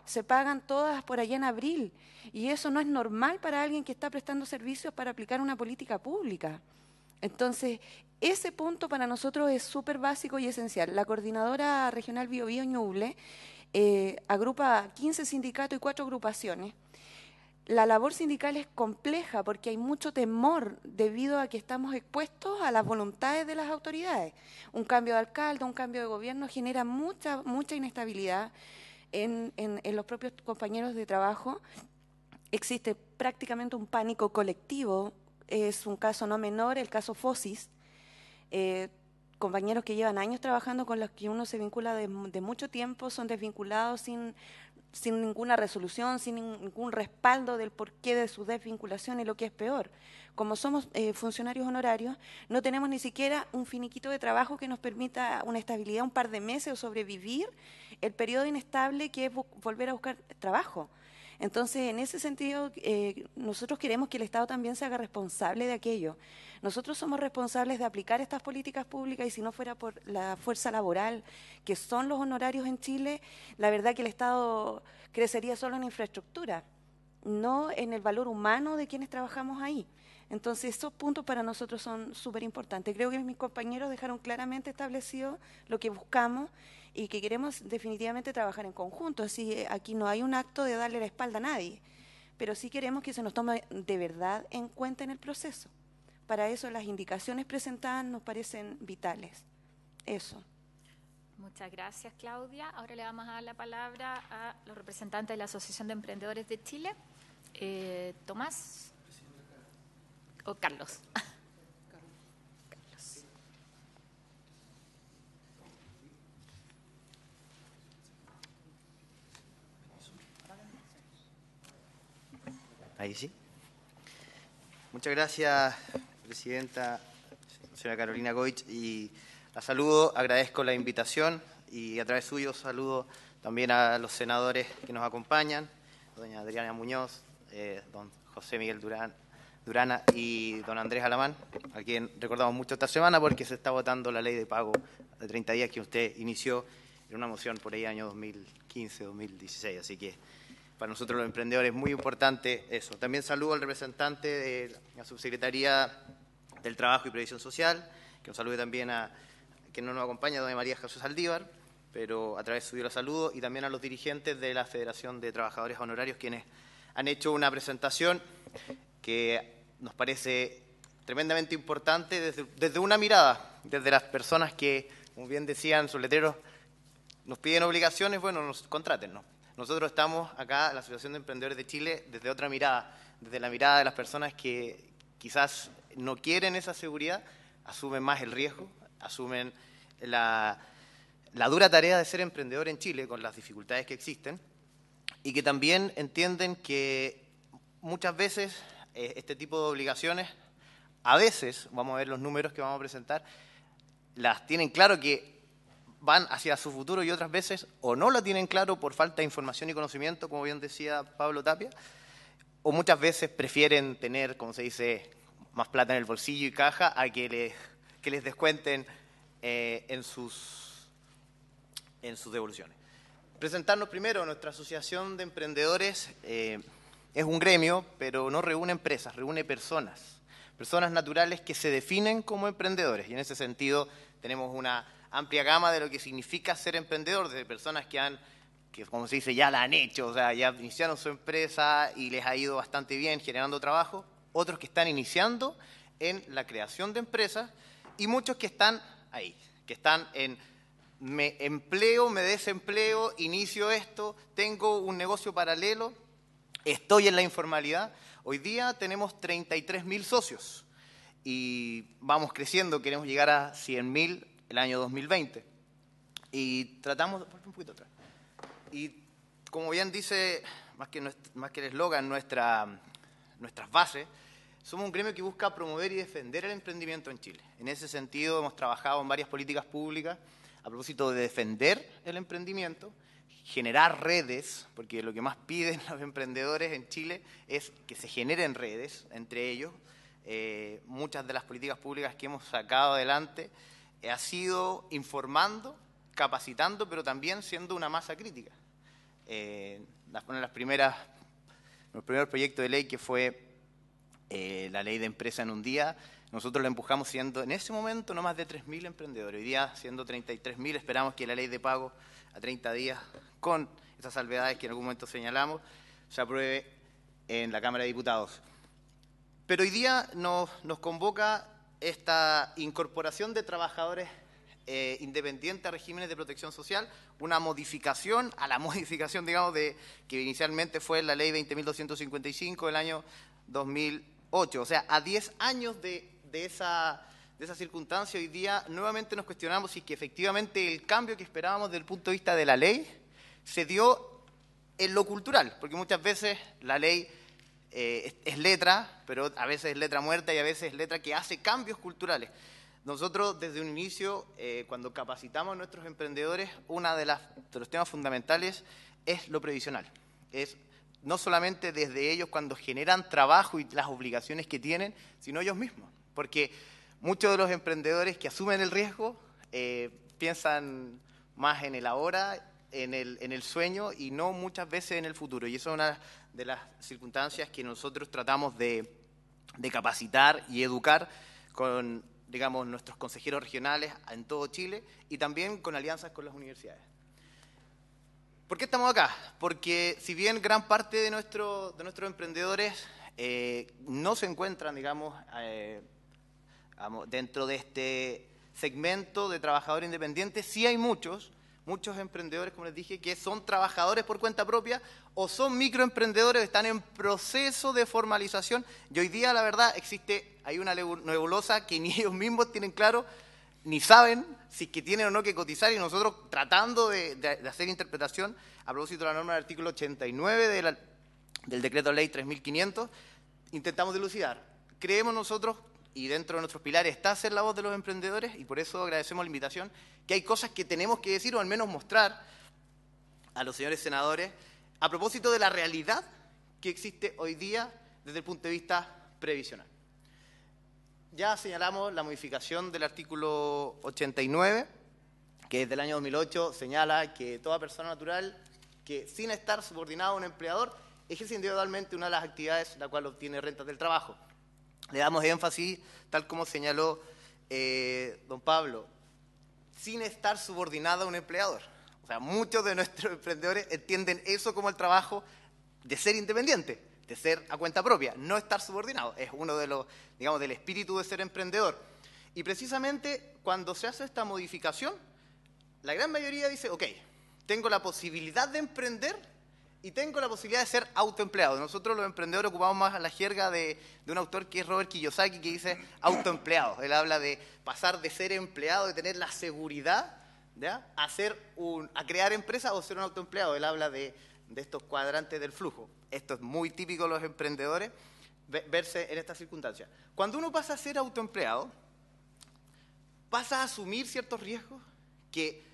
se pagan todas por allá en abril. Y eso no es normal para alguien que está prestando servicios para aplicar una política pública. Entonces, ese punto para nosotros es súper básico y esencial. La coordinadora regional Bio, Bio Ñuble eh, agrupa 15 sindicatos y cuatro agrupaciones. La labor sindical es compleja porque hay mucho temor debido a que estamos expuestos a las voluntades de las autoridades. Un cambio de alcalde, un cambio de gobierno genera mucha, mucha inestabilidad, en, los propios compañeros de trabajo, existe prácticamente un pánico colectivo. Es un caso no menor, el caso FOSIS. Eh, compañeros que llevan años trabajando, con los que uno se vincula de, de mucho tiempo, son desvinculados sin sin ninguna resolución, sin ningún respaldo del porqué de su desvinculación y lo que es peor. Como somos eh, funcionarios honorarios, no tenemos ni siquiera un finiquito de trabajo que nos permita una estabilidad un par de meses o sobrevivir el periodo inestable que es volver a buscar trabajo. Entonces, en ese sentido, eh, nosotros queremos que el Estado también se haga responsable de aquello. Nosotros somos responsables de aplicar estas políticas públicas y si no fuera por la fuerza laboral, que son los honorarios en Chile, la verdad que el Estado crecería solo en infraestructura, no en el valor humano de quienes trabajamos ahí. Entonces, estos puntos para nosotros son súper importantes. Creo que mis compañeros dejaron claramente establecido lo que buscamos y que queremos definitivamente trabajar en conjunto. Así, eh, aquí no hay un acto de darle la espalda a nadie, pero sí queremos que se nos tome de verdad en cuenta en el proceso. Para eso las indicaciones presentadas nos parecen vitales. Eso. Muchas gracias, Claudia. Ahora le vamos a dar la palabra a los representantes de la Asociación de Emprendedores de Chile. Eh, Tomás o Carlos. (laughs) Ahí sí. Muchas gracias, Presidenta, señora Carolina Goich, y la saludo, agradezco la invitación y a través suyo saludo también a los senadores que nos acompañan, doña Adriana Muñoz, eh, don José Miguel Durán, Durana y don Andrés Alamán, a quien recordamos mucho esta semana porque se está votando la ley de pago de 30 días que usted inició en una moción por ahí año 2015-2016, así que para nosotros los emprendedores es muy importante eso. También saludo al representante de la Subsecretaría del Trabajo y Previsión Social, que un saludo también a quien no nos acompaña, doña María Jesús Aldívar, pero a través de suyo la saludo, y también a los dirigentes de la Federación de Trabajadores Honorarios, quienes han hecho una presentación que nos parece tremendamente importante desde, desde una mirada, desde las personas que, como bien decían sus letreros, nos piden obligaciones, bueno, nos contraten, ¿no? Nosotros estamos acá, la Asociación de Emprendedores de Chile, desde otra mirada, desde la mirada de las personas que quizás no quieren esa seguridad, asumen más el riesgo, asumen la, dura tarea de ser emprendedor en Chile con las dificultades que existen y que también entienden que muchas veces eh, este tipo de obligaciones, a veces, vamos a ver los números que vamos a presentar, las tienen claro que van hacia su futuro y otras veces o no la tienen claro por falta de información y conocimiento, como bien decía Pablo Tapia, o muchas veces prefieren tener, como se dice, más plata en el bolsillo y caja a que, que les descuenten eh, en, sus, en sus devoluciones. Presentarnos primero, nuestra Asociación de Emprendedores eh, es un gremio, pero no reúne empresas, reúne personas, personas naturales que se definen como emprendedores y en ese sentido tenemos una amplia gama de lo que significa ser emprendedor, desde personas que han que como se dice, ya la han hecho, o sea, ya iniciaron su empresa y les ha ido bastante bien generando trabajo, otros que están iniciando en la creación de empresas y muchos que están ahí, que están en me empleo, me desempleo, inicio esto, tengo un negocio paralelo, estoy en la informalidad. Hoy día tenemos 33.000 mil socios y vamos creciendo, queremos llegar a 100.000. mil el año 2020. Y tratamos, un poquito atrás. Y como bien dice, más que, más que el eslogan, nuestra, nuestras bases, somos un gremio que busca promover y defender el emprendimiento en Chile. En ese sentido, hemos trabajado en varias políticas públicas a propósito de defender el emprendimiento, generar redes, porque lo que más piden (laughs) los emprendedores en Chile es que se generen redes entre ellos. Eh, muchas de las políticas públicas que hemos sacado adelante eh, ha sido informando, capacitando, pero también siendo una masa crítica. Eh, una de las primeras, los primeros proyectos de ley que fue eh, la ley de empresa en un día, nosotros la empujamos siendo en ese momento no más de 3.000 emprendedores. Hoy día, siendo 33.000, esperamos que la ley de pago a 30 días, con esas salvedades que en algún momento señalamos, se apruebe en la Cámara de Diputados. Pero hoy día nos convoca esta incorporación de trabajadores eh, independientes a regímenes de protección social, una modificación a la (laughs) modificación, digamos, de que inicialmente fue la ley 20.255 del año 2008. O sea, a 10 años de, esa, de esa circunstancia, hoy día nuevamente nos cuestionamos si que efectivamente el cambio que esperábamos desde el punto de vista de la ley se dio en lo cultural, porque muchas veces la ley eh, es, letra, pero a veces es letra muerta y a veces es letra que hace cambios culturales. Nosotros desde un inicio, eh, cuando capacitamos a nuestros emprendedores, uno de, los temas fundamentales es lo previsional. Es no solamente desde ellos cuando generan trabajo y las obligaciones que tienen, sino ellos mismos. Porque muchos de los emprendedores que asumen el riesgo eh, piensan más en el ahora en el, sueño y no muchas veces en el futuro. Y eso es una de las circunstancias que nosotros tratamos de, capacitar y educar con, digamos, nuestros consejeros regionales en todo Chile y también con alianzas con las universidades. ¿Por qué estamos acá? Porque si bien gran parte de, nuestros emprendedores eh, no se encuentran, digamos, eh, dentro de este segmento de trabajadores independientes, sí hay muchos Muchos emprendedores, como les dije, que son trabajadores por cuenta propia o son microemprendedores, están en proceso de formalización y hoy día, la verdad, existe, hay una nebulosa que ni (laughs) ellos mismos tienen claro, ni saben si que tienen o no que cotizar y nosotros tratando de, hacer interpretación a propósito de la norma del artículo 89 del decreto ley 3500, intentamos dilucidar. Creemos nosotros y dentro de nuestros pilares está ser la voz de los emprendedores y por eso agradecemos la invitación, que hay cosas que tenemos que decir o al menos mostrar a los señores senadores a propósito de la realidad que existe hoy día desde el punto de vista previsional. Ya señalamos la modificación del artículo 89, que desde el año 2008 señala que toda persona natural que sin estar subordinada a un empleador ejerce individualmente una de las actividades en la cual obtiene rentas del trabajo le damos énfasis, tal como señaló eh, don Pablo, sin estar subordinado a un empleador. O sea, muchos de nuestros (laughs) emprendedores entienden eso como el trabajo de ser independiente, de ser a cuenta propia, no estar subordinado. Es uno de los, digamos, del espíritu de ser emprendedor. Y precisamente cuando se hace esta modificación, la gran mayoría dice, ok, tengo la posibilidad de emprender y tengo la posibilidad de ser autoempleado. Nosotros los emprendedores ocupamos más la jerga de, un autor que es Robert Kiyosaki, que dice autoempleado. Él habla de pasar de ser empleado, de tener la seguridad, A, crear empresa o ser un autoempleado. Él habla de, estos cuadrantes del flujo. Esto es muy típico de los emprendedores, verse en esta circunstancia. Cuando uno pasa a ser autoempleado, pasa a asumir ciertos riesgos que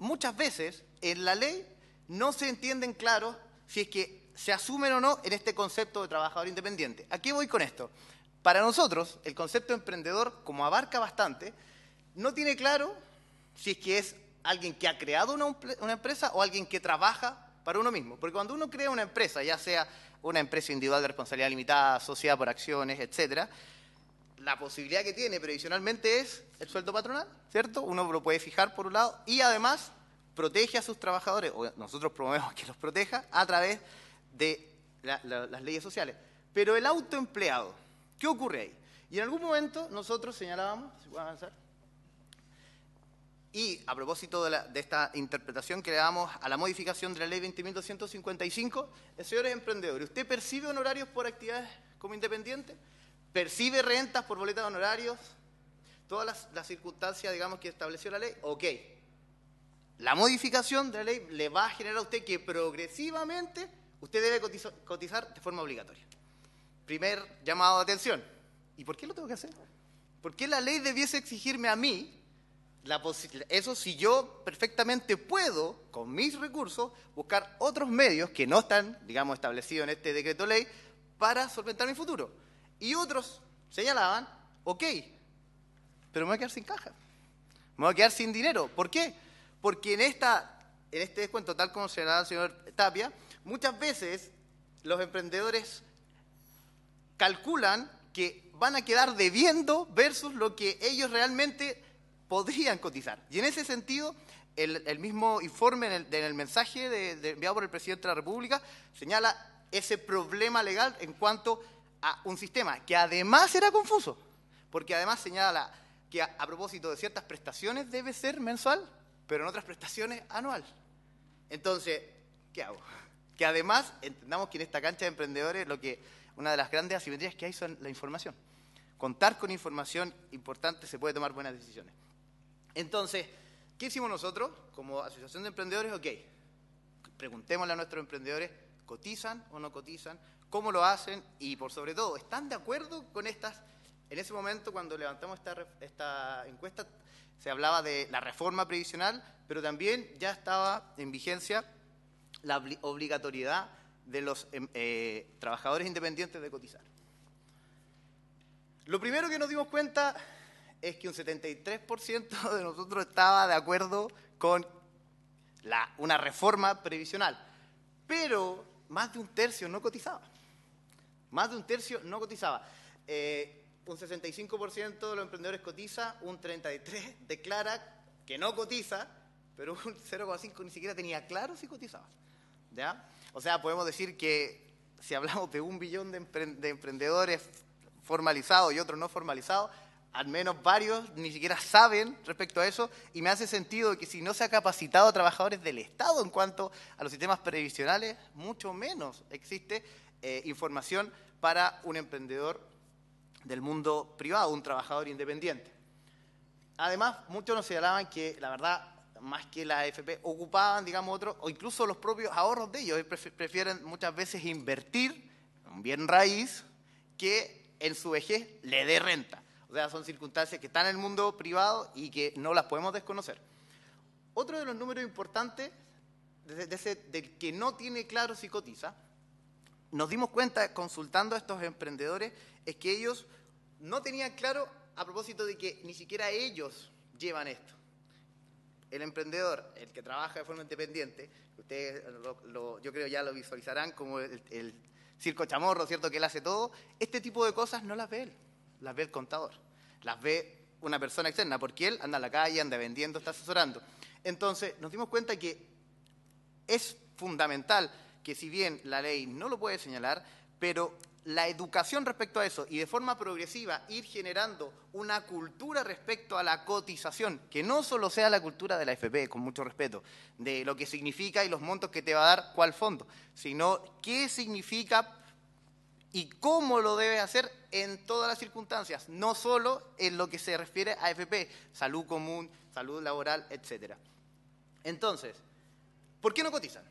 muchas veces en la ley no se entienden claro si es que se asumen o no en este concepto de trabajador independiente. Aquí voy con esto? Para nosotros, el concepto de emprendedor, como abarca bastante, no tiene claro si es que es alguien que ha creado una, empresa o alguien que trabaja para uno mismo. Porque cuando uno crea una empresa, ya sea una empresa individual de responsabilidad limitada, sociedad por acciones, etcétera, la posibilidad que tiene previsionalmente es el sueldo patronal, ¿cierto? Uno lo puede fijar por un lado y además protege a sus trabajadores, o nosotros promovemos que los proteja a través de las leyes sociales. Pero el autoempleado, ¿qué ocurre ahí? Y en algún momento nosotros señalábamos, si puedo avanzar, y a propósito de, esta interpretación que le damos a la modificación de la ley 20.255, señores emprendedores, ¿usted percibe honorarios por actividades como independiente? ¿Percibe rentas por boletas de honorarios? Todas las, las circunstancias, digamos, que estableció la ley, ok la modificación de la ley le va a generar a usted que progresivamente usted debe cotizar, de forma obligatoria. Primer llamado de atención. ¿Y por qué lo tengo que hacer? ¿Por qué la ley debiese exigirme a mí la eso si yo perfectamente puedo, con mis recursos, buscar otros medios que no están, digamos, establecidos en este decreto ley para solventar mi futuro? Y otros señalaban, ok, pero me voy a quedar sin caja, me voy a quedar sin dinero. ¿Por qué? Porque en, esta, en este descuento, tal como señalaba el señor Tapia, muchas veces los emprendedores calculan que van a quedar debiendo versus lo que ellos realmente podrían cotizar. Y en ese sentido, el, mismo informe en el, mensaje enviado por el presidente de la República señala ese problema legal en cuanto a un sistema que además era confuso, porque además señala que a propósito de ciertas prestaciones debe ser mensual, pero en otras prestaciones anual. Entonces, ¿qué hago? (laughs) Que además entendamos que en esta cancha de emprendedores lo que una de las grandes asimetrías que hay son la información. Contar con información importante se puede tomar buenas decisiones. Entonces, ¿qué hicimos nosotros como Asociación de Emprendedores? Ok, preguntémosle a nuestros emprendedores, ¿cotizan o no cotizan? ¿Cómo lo hacen? Y por sobre todo, ¿están de acuerdo con estas? En ese momento, cuando levantamos esta encuesta, se hablaba de la reforma previsional, pero también ya estaba en vigencia la obligatoriedad de los em, eh, trabajadores independientes de cotizar. Lo primero que nos dimos cuenta es que un 73% de nosotros estaba de acuerdo con una reforma previsional, pero más de un tercio no cotizaba. Más de un tercio no cotizaba. Eh, un 65% de los emprendedores cotiza, un 33% declara que no cotiza, pero un 0,5% (laughs) ni siquiera tenía claro si cotizaba. ¿Ya? O sea, podemos decir que si hablamos de un billón de, emprendedores formalizados y otros no formalizados, al menos varios ni siquiera saben respecto a eso y me hace sentido que si no se ha capacitado a trabajadores del Estado en cuanto a los sistemas previsionales, mucho menos existe eh, información para un emprendedor del mundo privado, un trabajador independiente. Además, muchos nos señalaban que, la verdad, más que la AFP, ocupaban, digamos, otros, o incluso los propios ahorros de ellos. Prefieren muchas veces invertir un bien raíz que en su vejez le dé renta. O sea, son circunstancias que están en el mundo privado y que no las podemos desconocer. Otro de los números importantes de del que no tiene claro si cotiza nos dimos cuenta consultando a estos emprendedores es que ellos no tenían claro a propósito de que ni siquiera ellos llevan esto. El emprendedor, el que trabaja de forma independiente, ustedes lo, yo creo ya lo visualizarán como el, circo chamorro, ¿cierto? Que él hace todo. Este tipo de cosas no las ve él, las ve el contador, las ve una persona externa, porque él anda en la calle, anda vendiendo, está asesorando. Entonces, nos dimos cuenta que es fundamental que si bien la ley no lo puede señalar, pero la educación respecto a eso y de forma progresiva ir generando una cultura respecto a la cotización, que no solo sea la cultura de la FP, con mucho respeto, de lo que significa y los montos que te va a dar cuál fondo, sino qué significa y cómo lo debe hacer en todas las circunstancias, no solo en lo que se refiere a FP, salud común, salud laboral, etc. Entonces, ¿por qué no cotizan?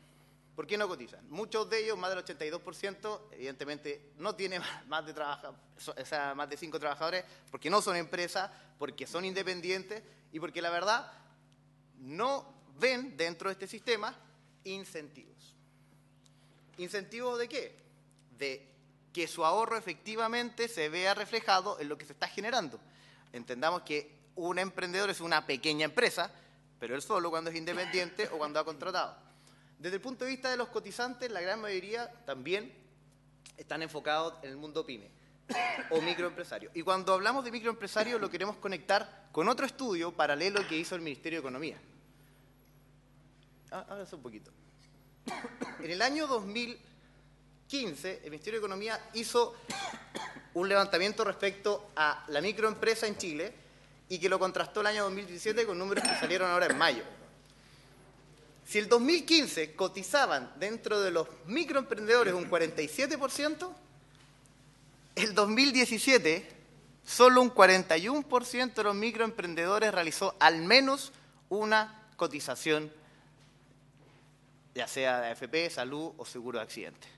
¿Por qué no cotizan? Muchos de ellos, más del 82%, evidentemente no tienen (laughs) más de, trabaja, más de cinco trabajadores porque no son empresas, porque son independientes y porque la verdad no ven dentro de este sistema incentivos. ¿Incentivos de qué? De que su ahorro efectivamente se vea reflejado en lo que se está generando. Entendamos que un emprendedor es una pequeña empresa, pero él solo cuando es independiente o cuando ha contratado. Desde el punto de vista de los cotizantes, la gran mayoría también están enfocados en el mundo pyme o microempresario. Y cuando hablamos de microempresario lo queremos conectar con otro estudio paralelo que hizo el Ministerio de Economía. Ah, un poquito. En el año 2015, el Ministerio de Economía hizo un levantamiento respecto a la microempresa en Chile y que lo contrastó el año 2017 con números que salieron ahora en mayo. Si el 2015 cotizaban dentro de los microemprendedores un 47%, el 2017 solo un 41% de los microemprendedores realizó al menos una cotización, ya sea de AFP, salud o seguro de accidentes.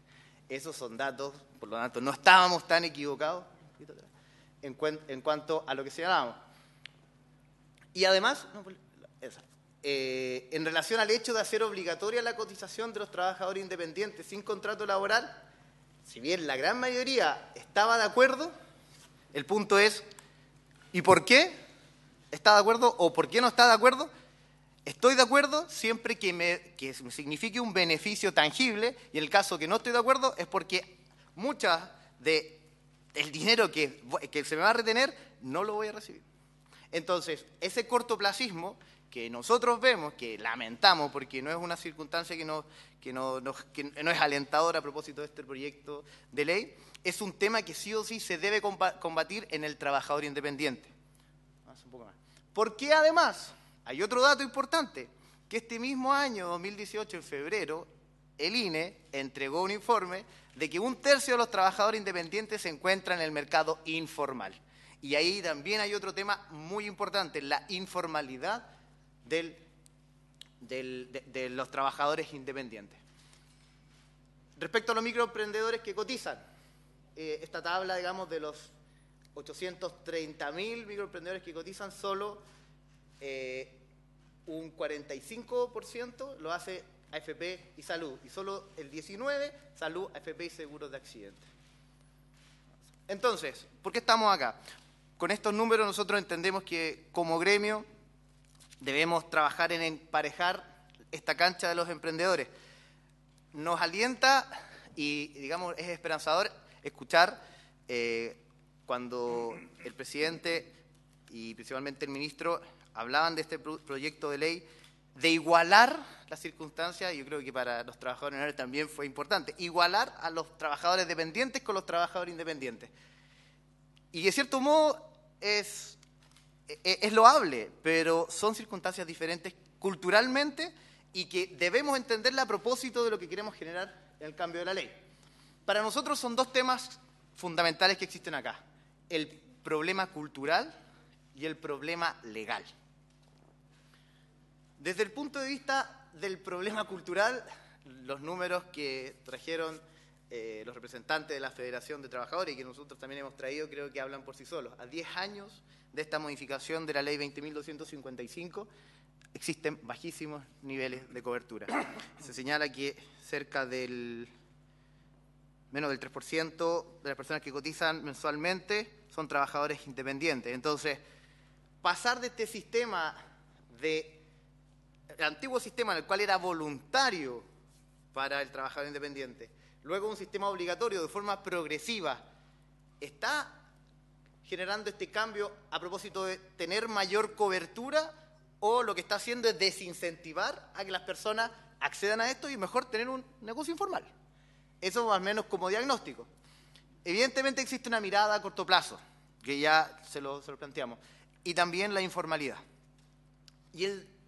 Esos son datos, por lo tanto, no estábamos tan equivocados en, cuanto a lo que se señalábamos. Y además, no, eh, en relación al hecho de hacer obligatoria la cotización de los trabajadores independientes sin contrato laboral, si bien la gran mayoría estaba de acuerdo, el punto es, ¿y por qué está de acuerdo o por qué no está de acuerdo? Estoy de acuerdo siempre que me, que signifique un beneficio tangible y el caso que no estoy de acuerdo es porque muchas de el dinero que, que se me va a retener no lo voy a recibir. Entonces, ese cortoplacismo que nosotros vemos, que lamentamos porque no es una circunstancia que no, es alentadora a propósito de este proyecto de ley, es un tema que sí o sí se debe combatir en el trabajador independiente. Porque además, hay otro dato importante, que este mismo año, 2018, en febrero, el INE entregó un informe de que un tercio de los trabajadores independientes se encuentran en el mercado informal. Y ahí también hay otro tema muy importante, la informalidad de, los trabajadores independientes. Respecto a los microemprendedores que cotizan, eh, esta tabla, digamos, de los 830.000 microemprendedores que cotizan, solo eh, un 45% lo hace AFP y salud, y solo el 19% salud, AFP y seguros de Accidente Entonces, ¿por qué estamos acá? Con estos números nosotros entendemos que como gremio Debemos trabajar en emparejar esta cancha de los emprendedores. Nos alienta y, digamos, es esperanzador escuchar eh, cuando el presidente y principalmente el ministro hablaban de este proyecto de ley de igualar las circunstancias, yo creo que para los trabajadores también fue importante, igualar a los trabajadores dependientes con los trabajadores independientes. Y de cierto modo es e, e, es loable, pero son circunstancias diferentes culturalmente y que debemos entenderla a propósito de lo que queremos generar en el cambio de la ley. Para nosotros son dos temas fundamentales que existen acá, el problema cultural y el problema legal. Desde el punto de vista del problema cultural, los números que trajeron eh, los representantes de la Federación de Trabajadores y que nosotros también hemos traído creo que hablan por sí solos. A 10 años de esta modificación de la ley 20.255 existen bajísimos niveles de cobertura. Se señala que cerca del menos del 3% de las personas que cotizan mensualmente son trabajadores independientes. Entonces, pasar de este sistema de el antiguo sistema en el cual era voluntario para el trabajador independiente, luego un sistema obligatorio de forma progresiva, está generando este cambio a propósito de tener mayor cobertura o lo que está haciendo es desincentivar a que las personas accedan a esto y mejor tener un negocio informal. Eso al menos como diagnóstico. Evidentemente existe una mirada a corto plazo, que ya se lo, planteamos, y también la informalidad. Y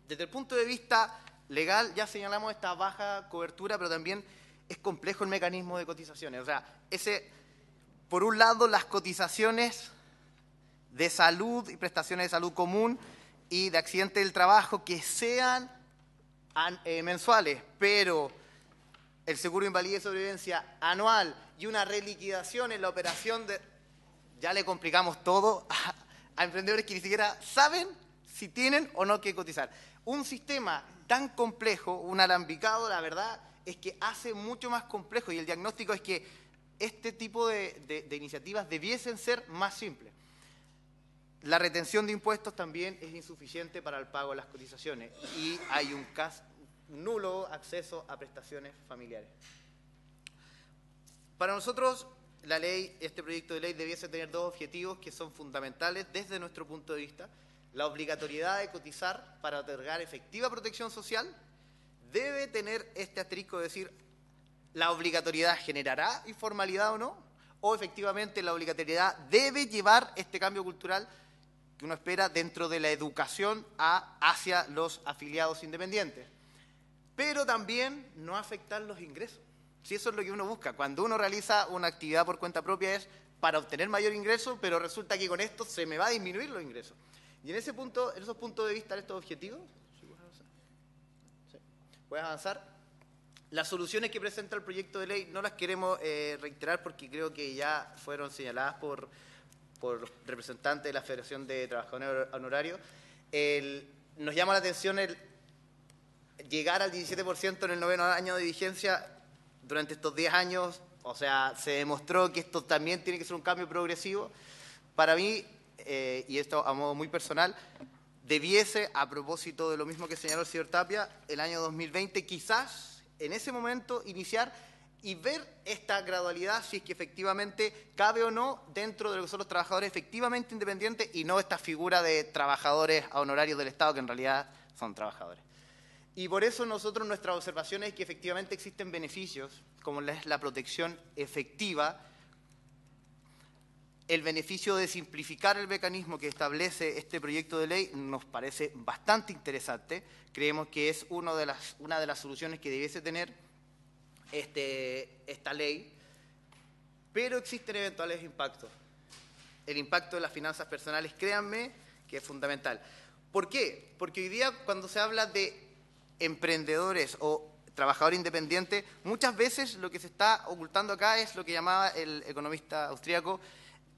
desde el punto de vista legal ya señalamos esta baja cobertura, pero también es complejo el mecanismo de cotizaciones. O sea, ese, por un lado, las cotizaciones de salud y prestaciones de salud común y de accidente del trabajo que sean eh, mensuales, pero el seguro de invalidez y sobrevivencia anual y una reliquidación en la operación de... Ya le complicamos todo a, emprendedores que ni siquiera saben si tienen o no que cotizar. Un sistema tan complejo, un alambicado, la verdad, es que hace mucho más complejo y el diagnóstico es que este tipo de iniciativas debiesen ser más simples. La retención de impuestos también es insuficiente para el pago de las cotizaciones y hay un nulo acceso a prestaciones familiares. Para nosotros, la ley, este proyecto de ley debiese tener dos objetivos que son fundamentales desde nuestro punto de vista. La obligatoriedad de cotizar para otorgar efectiva protección social debe tener este asterisco de decir la obligatoriedad generará informalidad o no, o efectivamente la obligatoriedad debe llevar este cambio cultural uno espera dentro de la educación a, hacia los afiliados independientes. Pero también no afectar los ingresos. Si eso es lo que uno busca. Cuando uno realiza una actividad por cuenta propia es para obtener mayor ingreso, pero resulta que con esto se me va a disminuir los ingresos. Y en ese punto, en esos puntos de vista, estos objetivos, ¿Puedes avanzar? Las soluciones que presenta el proyecto de ley no las queremos eh, reiterar porque creo que ya fueron señaladas por por los representantes de la Federación de Trabajadores Honorarios, nos llama la atención el llegar al 17% en el noveno año de vigencia durante estos 10 años, o sea, se demostró que esto también tiene que ser un cambio progresivo. Para mí, eh, y esto a modo muy personal, debiese, a propósito de lo mismo que señaló el señor Tapia, el año 2020 quizás en ese momento iniciar y ver esta gradualidad, si es que efectivamente cabe o no dentro de lo que son los trabajadores efectivamente independientes y no esta figura de trabajadores a honorarios del Estado que en realidad son trabajadores. Y por eso nosotros nuestra observación es que efectivamente existen beneficios, como es la protección efectiva, el beneficio de simplificar el mecanismo que establece este proyecto de ley nos parece bastante interesante. Creemos que es de las, una de las soluciones que debiese tener este, esta ley, pero existen eventuales impactos. El impacto de las finanzas personales, créanme, que es fundamental. ¿Por qué? Porque hoy día cuando se habla de emprendedores o trabajador independiente, muchas veces lo que se está ocultando acá es lo que llamaba el economista austríaco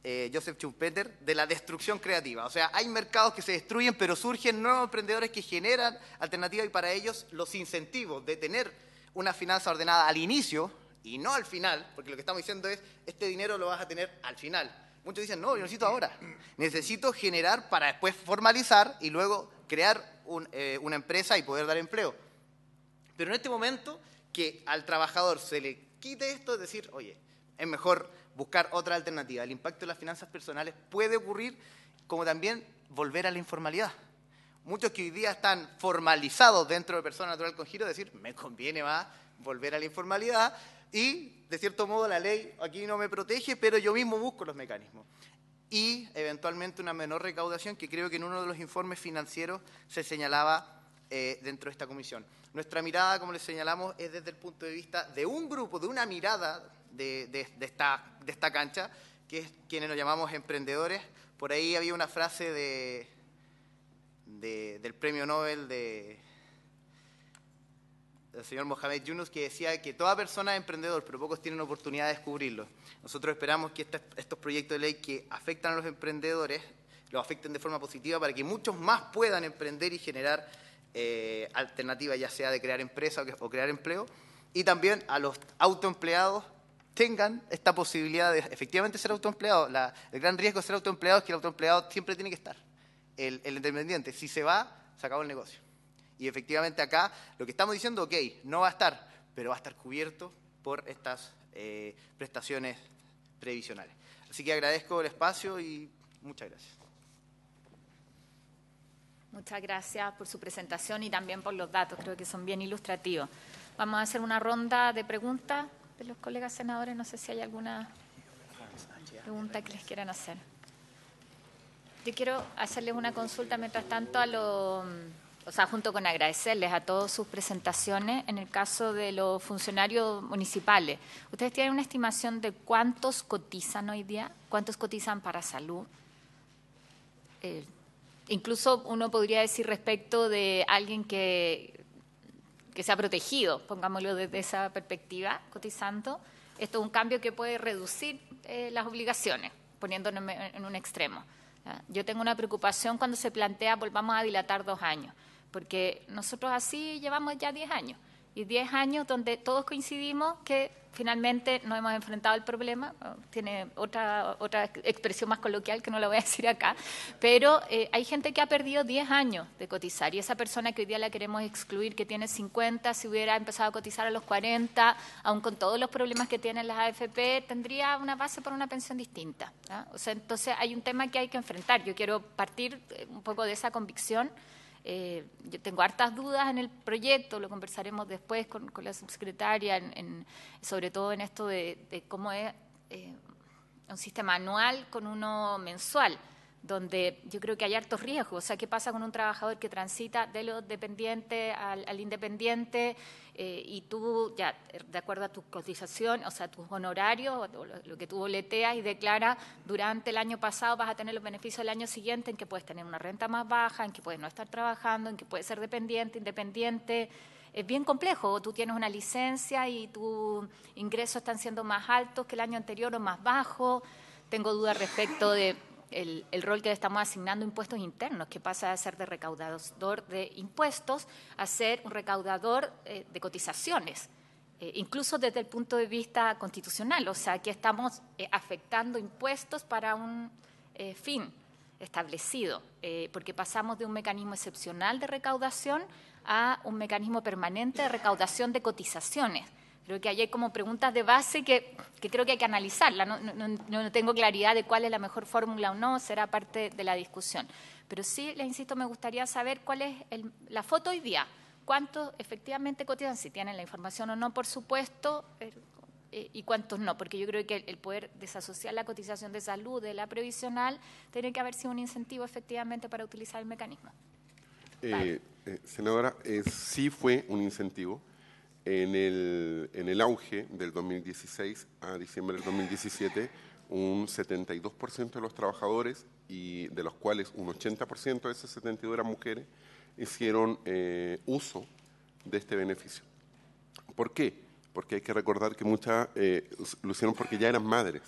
eh, Joseph Schumpeter, de la destrucción creativa. O sea, hay mercados que se destruyen, pero surgen nuevos emprendedores que generan alternativas y para ellos los incentivos de tener una finanza ordenada al inicio y no al final, porque lo que estamos diciendo es, este dinero lo vas a tener al final. Muchos dicen, no, yo necesito ahora. Necesito generar para después formalizar y luego crear eh, una empresa y poder dar empleo. Pero en este momento, que al trabajador se le quite esto, es decir, oye, es mejor buscar otra alternativa. El impacto de las finanzas personales puede ocurrir como también volver a la informalidad muchos que hoy día están formalizados dentro de persona natural con giro, decir, me conviene más volver a la informalidad y, de cierto modo, la ley aquí no me protege, pero yo mismo busco los mecanismos. Y, eventualmente, una menor recaudación que creo que en uno de los informes financieros se señalaba eh, dentro de esta comisión. Nuestra mirada, como les señalamos, es desde el punto de vista de un grupo, de una mirada de, esta, de esta cancha, que es quienes nos llamamos emprendedores. Por ahí había una frase de, del premio Nobel de, del señor Mohamed Yunus, que decía que toda persona es emprendedor, pero pocos tienen oportunidad de descubrirlo. Nosotros esperamos que estos proyectos de ley que afectan a los emprendedores los afecten de forma positiva para que muchos más puedan emprender y generar eh, alternativas, ya sea de crear empresa o, crear empleo, y también a los autoempleados tengan esta posibilidad de efectivamente ser autoempleados. el gran riesgo de ser autoempleado es que el autoempleado siempre tiene que estar el, el independiente, si se va, se acabó el negocio. Y efectivamente acá lo que estamos diciendo, ok, no va a estar, pero va a estar cubierto por estas eh, prestaciones previsionales. Así que agradezco el espacio y muchas gracias. Muchas gracias por su presentación y también por los datos, creo que son bien ilustrativos. Vamos a hacer una ronda de preguntas de los colegas senadores, no sé si hay alguna pregunta que les quieran hacer. Yo quiero hacerles una consulta mientras tanto o sea, junto con agradecerles a todos sus presentaciones en el caso de los funcionarios municipales. ¿Ustedes tienen una estimación de cuántos cotizan hoy día? ¿Cuántos cotizan para salud? Eh, incluso uno podría decir respecto de alguien que, que se ha protegido, pongámoslo desde esa perspectiva, cotizando. Esto es un cambio que puede reducir eh, las obligaciones, poniéndonos en un extremo. Yo tengo una preocupación cuando se plantea volvamos a dilatar dos años, porque nosotros así llevamos ya diez años y 10 años donde todos coincidimos que finalmente no hemos enfrentado el problema, oh, tiene otra, otra expresión más coloquial que no la voy a (laughs) decir acá, pero eh, hay gente que ha perdido 10 años de cotizar y esa persona que hoy día la queremos excluir, que tiene 50, si hubiera empezado a cotizar a los 40, aun con todos los problemas que tienen las AFP, tendría una base para una pensión distinta. ¿ah? O sea, entonces hay un tema que hay que enfrentar. Yo quiero partir eh, un poco de esa convicción eh, yo tengo hartas dudas en el proyecto, lo conversaremos después con, la subsecretaria, sobre todo en esto de, cómo es eh, un sistema anual con uno mensual donde yo creo que hay hartos riesgos. O sea, ¿qué pasa con un trabajador que transita de lo dependiente al independiente? Eh, y tú, ya, eh, de acuerdo a tu cotización, o sea, tus honorarios, lo, que tú boleteas y declara durante el año pasado, vas a tener los beneficios del año siguiente en que puedes tener una renta más baja, en que puedes no estar trabajando, en que puedes ser dependiente, independiente. Es bien complejo. Tú tienes una licencia y tus ingresos están siendo más altos que el año anterior o más bajos. Tengo dudas respecto de el, rol que le estamos asignando impuestos internos, que pasa de ser de recaudador de impuestos a ser un recaudador eh, de cotizaciones, eh, incluso desde el punto de vista constitucional. O sea, que estamos eh, afectando impuestos para un fin establecido, porque pasamos de un mecanismo excepcional de recaudación a un mecanismo permanente de recaudación de cotizaciones. Creo que ahí hay como preguntas de base que, creo que hay que analizarla. No, tengo claridad de cuál es la mejor fórmula o no, será parte de la discusión. Pero sí, le insisto, me gustaría saber cuál es la foto hoy día. ¿Cuántos efectivamente cotizan? Si tienen la información o no, por supuesto, eh, y cuántos no, porque yo creo que el poder desasociar la cotización de salud de la previsional tiene que haber sido un incentivo efectivamente para utilizar el mecanismo. Eh, eh, senadora, sí fue un incentivo en el, auge del 2016 a diciembre del 2017, un 72% de los trabajadores, y de los cuales un 80% de esas 72 eran mujeres, hicieron eh, uso de este beneficio. ¿Por qué? Porque hay que recordar que muchas eh, lo hicieron porque ya eran madres.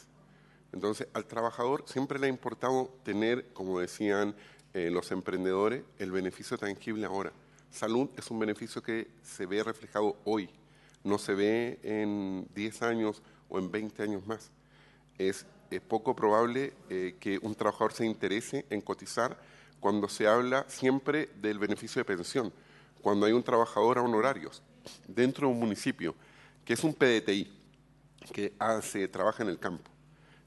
Entonces, al trabajador siempre le ha importado tener, como decían eh, los emprendedores, el beneficio tangible ahora salud es un beneficio que se ve reflejado hoy, no se ve en 10 años o en 20 años más. Es, eh, poco probable eh, que un trabajador se interese en cotizar cuando se habla siempre del beneficio de pensión, cuando hay un trabajador a honorarios dentro de un municipio que es un PDTI, que hace trabaja en el campo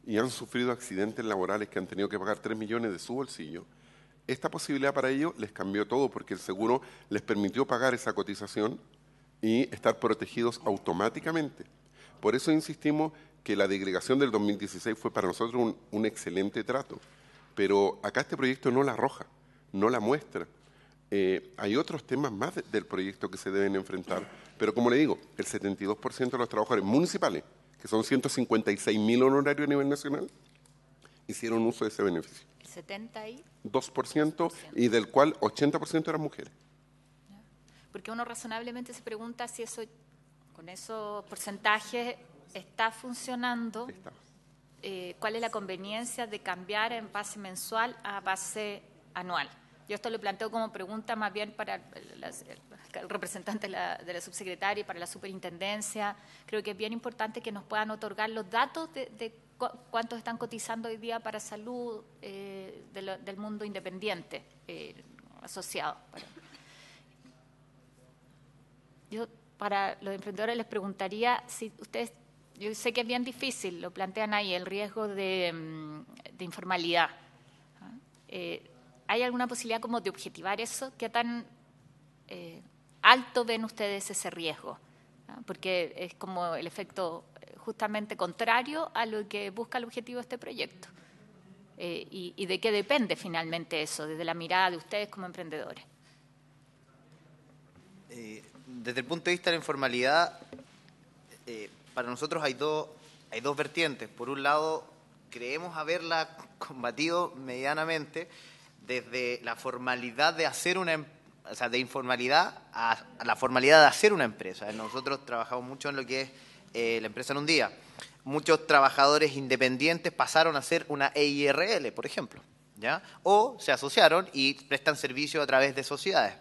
y han sufrido accidentes laborales que han tenido que pagar 3 millones de su bolsillo esta posibilidad para ellos les cambió todo porque el seguro les permitió pagar esa cotización y estar protegidos automáticamente. Por eso insistimos que la degregación del 2016 fue para nosotros un, excelente trato, pero acá este proyecto no la arroja, no la muestra. Eh, hay otros temas más del proyecto que se deben enfrentar, pero como le digo, el 72% de los trabajadores municipales, que son 156 mil honorarios a nivel nacional, hicieron uso de ese beneficio. 72% 2%, y del cual 80% eran mujeres. Porque uno razonablemente se pregunta si eso, con esos porcentajes, está funcionando. Eh, ¿Cuál es la conveniencia de cambiar en base mensual a base anual? Yo esto lo planteo como pregunta más bien para el, representante de la, subsecretaria y para la superintendencia. Creo que es bien importante que nos puedan otorgar los datos de, de cuántos están cotizando hoy día para salud eh, del mundo independiente eh, asociado. Yo para los emprendedores les preguntaría si ustedes, yo sé que es bien difícil, lo plantean ahí, el riesgo de, mm, informalidad. ¿ah? Eh, ¿Hay alguna posibilidad como de objetivar eso? ¿Qué tan alto ven ustedes ese riesgo? ¿ah? porque es como el efecto eh, justamente contrario a lo que busca el objetivo de este proyecto. Eh, y, de qué depende finalmente eso, desde la mirada de ustedes como emprendedores? Eh, desde el punto de vista de la informalidad, para nosotros hay, dos hay dos vertientes. Por un lado, creemos haberla combatido medianamente desde la formalidad de hacer una empresa o sea, de informalidad a, la formalidad de hacer una empresa. Nosotros trabajamos mucho en lo que es eh, la empresa en un día. Muchos trabajadores independientes pasaron a ser una EIRL, por ejemplo, ¿ya? O se asociaron y prestan servicio a través de sociedades.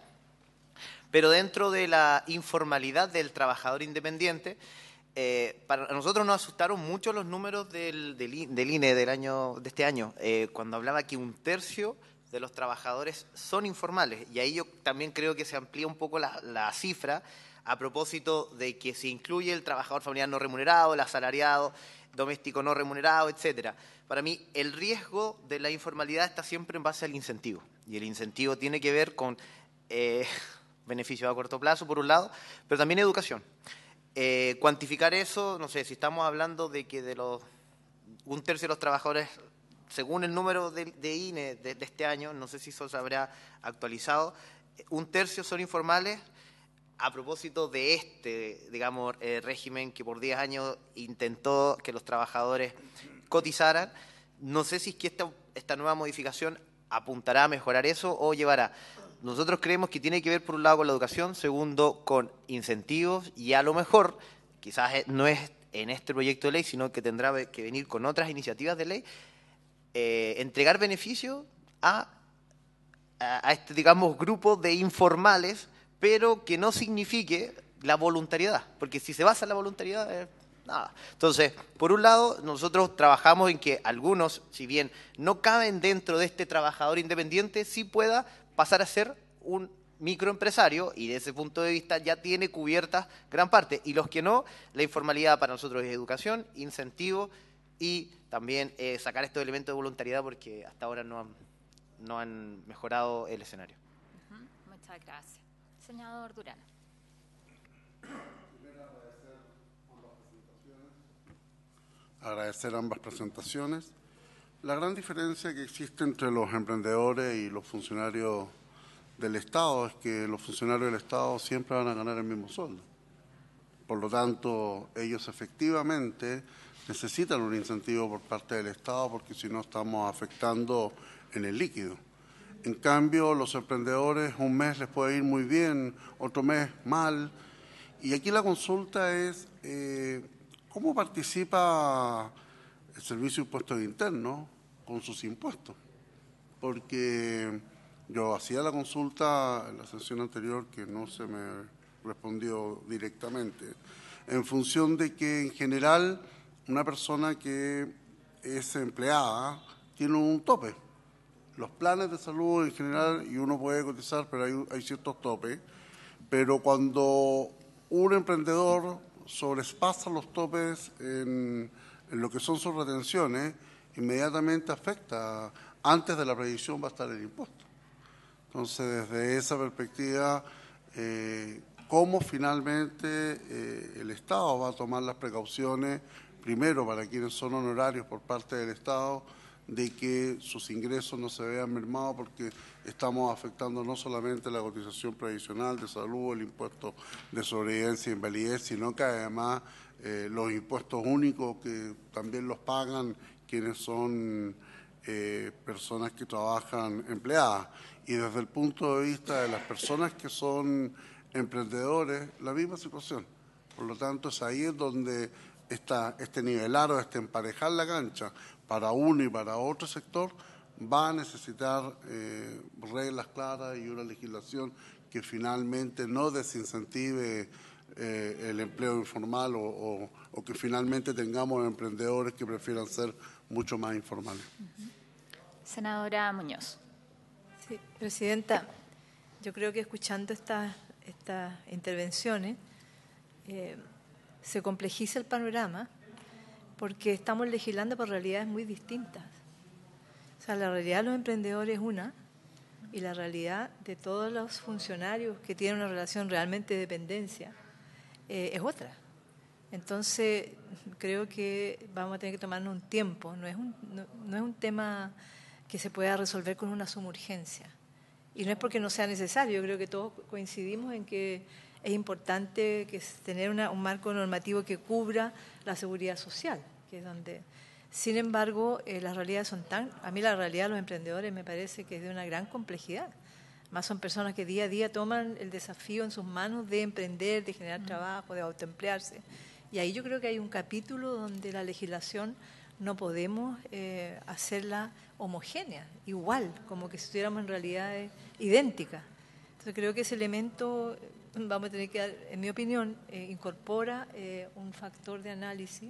Pero dentro de la informalidad del trabajador independiente, eh, para nosotros nos asustaron mucho los números del, del, del INE del año, de este año, eh, cuando hablaba que un tercio de los trabajadores son informales. Y ahí yo también creo que se amplía un poco la, cifra a propósito de que se incluye el trabajador familiar no remunerado, el asalariado, doméstico no remunerado, etcétera. Para mí, el riesgo de la informalidad está siempre en base al incentivo. Y el incentivo tiene que ver con eh, (laughs) beneficios a corto plazo, por un lado, pero también educación. Eh, cuantificar eso, no sé, si estamos hablando de que de los un tercio de los trabajadores según el número de, INE de, este año, no sé si eso se habrá actualizado, un tercio son informales a propósito de este, digamos, eh, régimen que por 10 años intentó que los trabajadores cotizaran. No sé si es que esta, esta nueva modificación apuntará a mejorar eso o llevará. Nosotros creemos que tiene que ver, por un lado, con la educación, segundo, con incentivos y a lo mejor, quizás eh, no es en este proyecto de ley, sino que tendrá que venir con otras iniciativas de ley eh, entregar beneficio a, este, digamos, grupo de informales, pero que no signifique la voluntariedad, porque si se basa en la voluntariedad, eh, nada. Entonces, por un lado, nosotros trabajamos en que algunos, si bien no caben dentro de este trabajador independiente, sí pueda pasar a ser un microempresario y de ese punto de vista ya tiene cubiertas gran parte. Y los que no, la informalidad para nosotros es educación, incentivo, y también eh, sacar estos elementos de voluntariedad porque hasta ahora no han, no han mejorado el escenario. Muchas gracias. Señor Durán. agradecer ambas presentaciones. Agradecer ambas presentaciones. La gran diferencia que existe entre los emprendedores y los funcionarios del Estado es que los funcionarios del Estado siempre van a ganar el mismo sueldo. Por lo tanto, ellos efectivamente necesitan un incentivo por parte del Estado porque si no estamos afectando en el líquido. En cambio, los emprendedores un mes les puede ir muy bien, otro mes mal. Y aquí la consulta es, eh, ¿cómo participa el Servicio de Impuestos Internos con sus impuestos? Porque yo hacía la consulta en la sesión anterior que no se me respondió directamente, en función de que en general una persona que es empleada tiene un tope. Los planes de salud en general, y uno puede cotizar, pero hay, ciertos topes. Pero cuando un emprendedor sobrespasa los topes en, lo que son sus retenciones, inmediatamente afecta. Antes de la previsión va a estar el impuesto. Entonces, desde esa perspectiva, eh, cómo finalmente eh, el Estado va a tomar las precauciones primero para quienes son honorarios por parte del Estado, de que sus ingresos no se vean mermados porque estamos afectando no solamente la cotización previsional de salud, el impuesto de sobrevivencia e invalidez, sino que además eh, los impuestos únicos que también los pagan quienes son eh, personas que trabajan empleadas. Y desde el punto de vista de las personas que son emprendedores, la misma situación. Por lo tanto, es ahí donde este nivelar o este emparejar la cancha para uno y para otro sector va a necesitar eh, reglas claras y una legislación que finalmente no desincentive eh, el empleo informal o, que finalmente tengamos emprendedores que prefieran ser mucho más informales. Senadora Muñoz. Sí, Presidenta, yo creo que escuchando estas estas intervenciones, eh, se complejiza el panorama porque estamos legislando por realidades muy distintas. O sea, la realidad de los emprendedores es una y la realidad de todos los funcionarios que tienen una relación realmente de dependencia eh, es otra. Entonces, creo que vamos a tener que tomarnos un tiempo, no es un, no, no es un tema que se pueda resolver con una sumurgencia. Y no es porque no sea necesario, yo creo que todos coincidimos en que es importante que tener un marco normativo que cubra la seguridad social, que es donde... Sin embargo, eh, las realidades son tan... A mí la realidad de los emprendedores me parece que es de una gran complejidad. Más son personas que día a día toman el desafío en sus manos de emprender, de generar mm. trabajo, de autoemplearse. Y ahí yo creo que hay un capítulo donde la legislación no podemos eh, hacerla homogénea, igual, como que estuviéramos en realidades idénticas. Entonces creo que ese elemento vamos a tener que, en mi opinión, eh, incorpora eh, un factor de análisis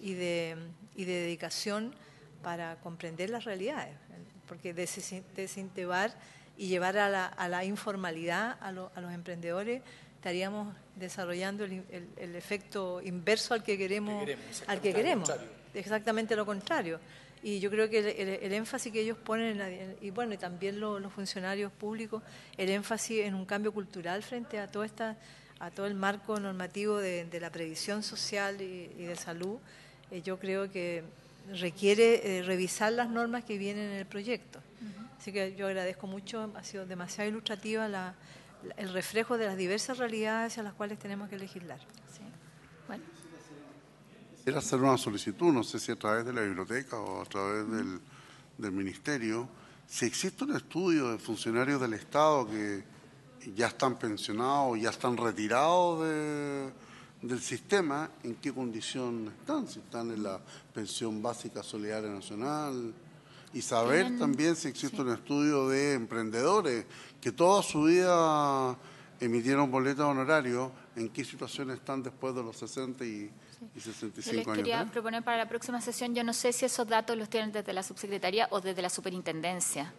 y de, y de dedicación para comprender las realidades, porque desintebar y llevar a la, a la informalidad a, a, los emprendedores, estaríamos desarrollando el, efecto inverso al que queremos al que queremos, exactamente lo contrario y yo creo que el, énfasis que ellos ponen, y bueno, y también los funcionarios públicos, el énfasis en un cambio cultural frente a toda esta a todo el marco normativo de, la previsión social y, de salud, eh, yo creo que requiere eh, revisar las normas que vienen en el proyecto. Así que yo agradezco mucho, ha sido demasiado ilustrativa el reflejo de las diversas realidades a las cuales tenemos que legislar. Sí. Bueno era hacer una solicitud, no sé si a través de la biblioteca o a través del, ministerio, si existe un estudio de funcionarios del Estado que ya están pensionados, ya están retirados del sistema, en qué condición están, si están en la pensión básica solidaria nacional, y saber también si existe un estudio de emprendedores que toda su vida emitieron boletas honorarios, en qué situación están después de los 60 y yo les quería proponer para la próxima sesión, yo no sé si esos datos los tienen desde la subsecretaría o desde la superintendencia.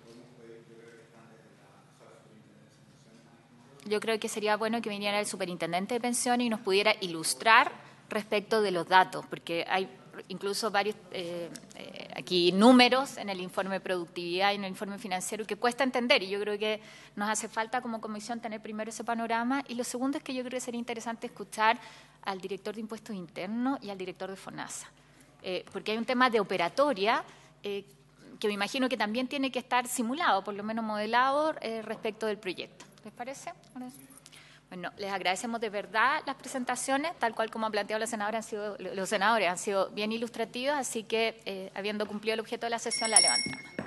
Yo creo que sería bueno que viniera el superintendente de pensiones y nos pudiera ilustrar respecto de los datos, porque hay incluso varios eh, eh, aquí números en el informe de productividad y en el informe financiero que cuesta entender y yo creo que nos hace falta como comisión tener primero ese panorama y lo segundo es que yo creo que sería interesante escuchar al director de impuestos internos y al director de FONASA, eh, porque hay un tema de operatoria que me imagino que también tiene que estar simulado, por lo menos modelado respecto del proyecto. ¿Les parece? Bueno, les agradecemos de verdad las presentaciones, tal cual como ha planteado la senadora, han sido, los senadores han sido bien ilustrativas, así que eh, habiendo cumplido el objeto de la sesión, la levantamos.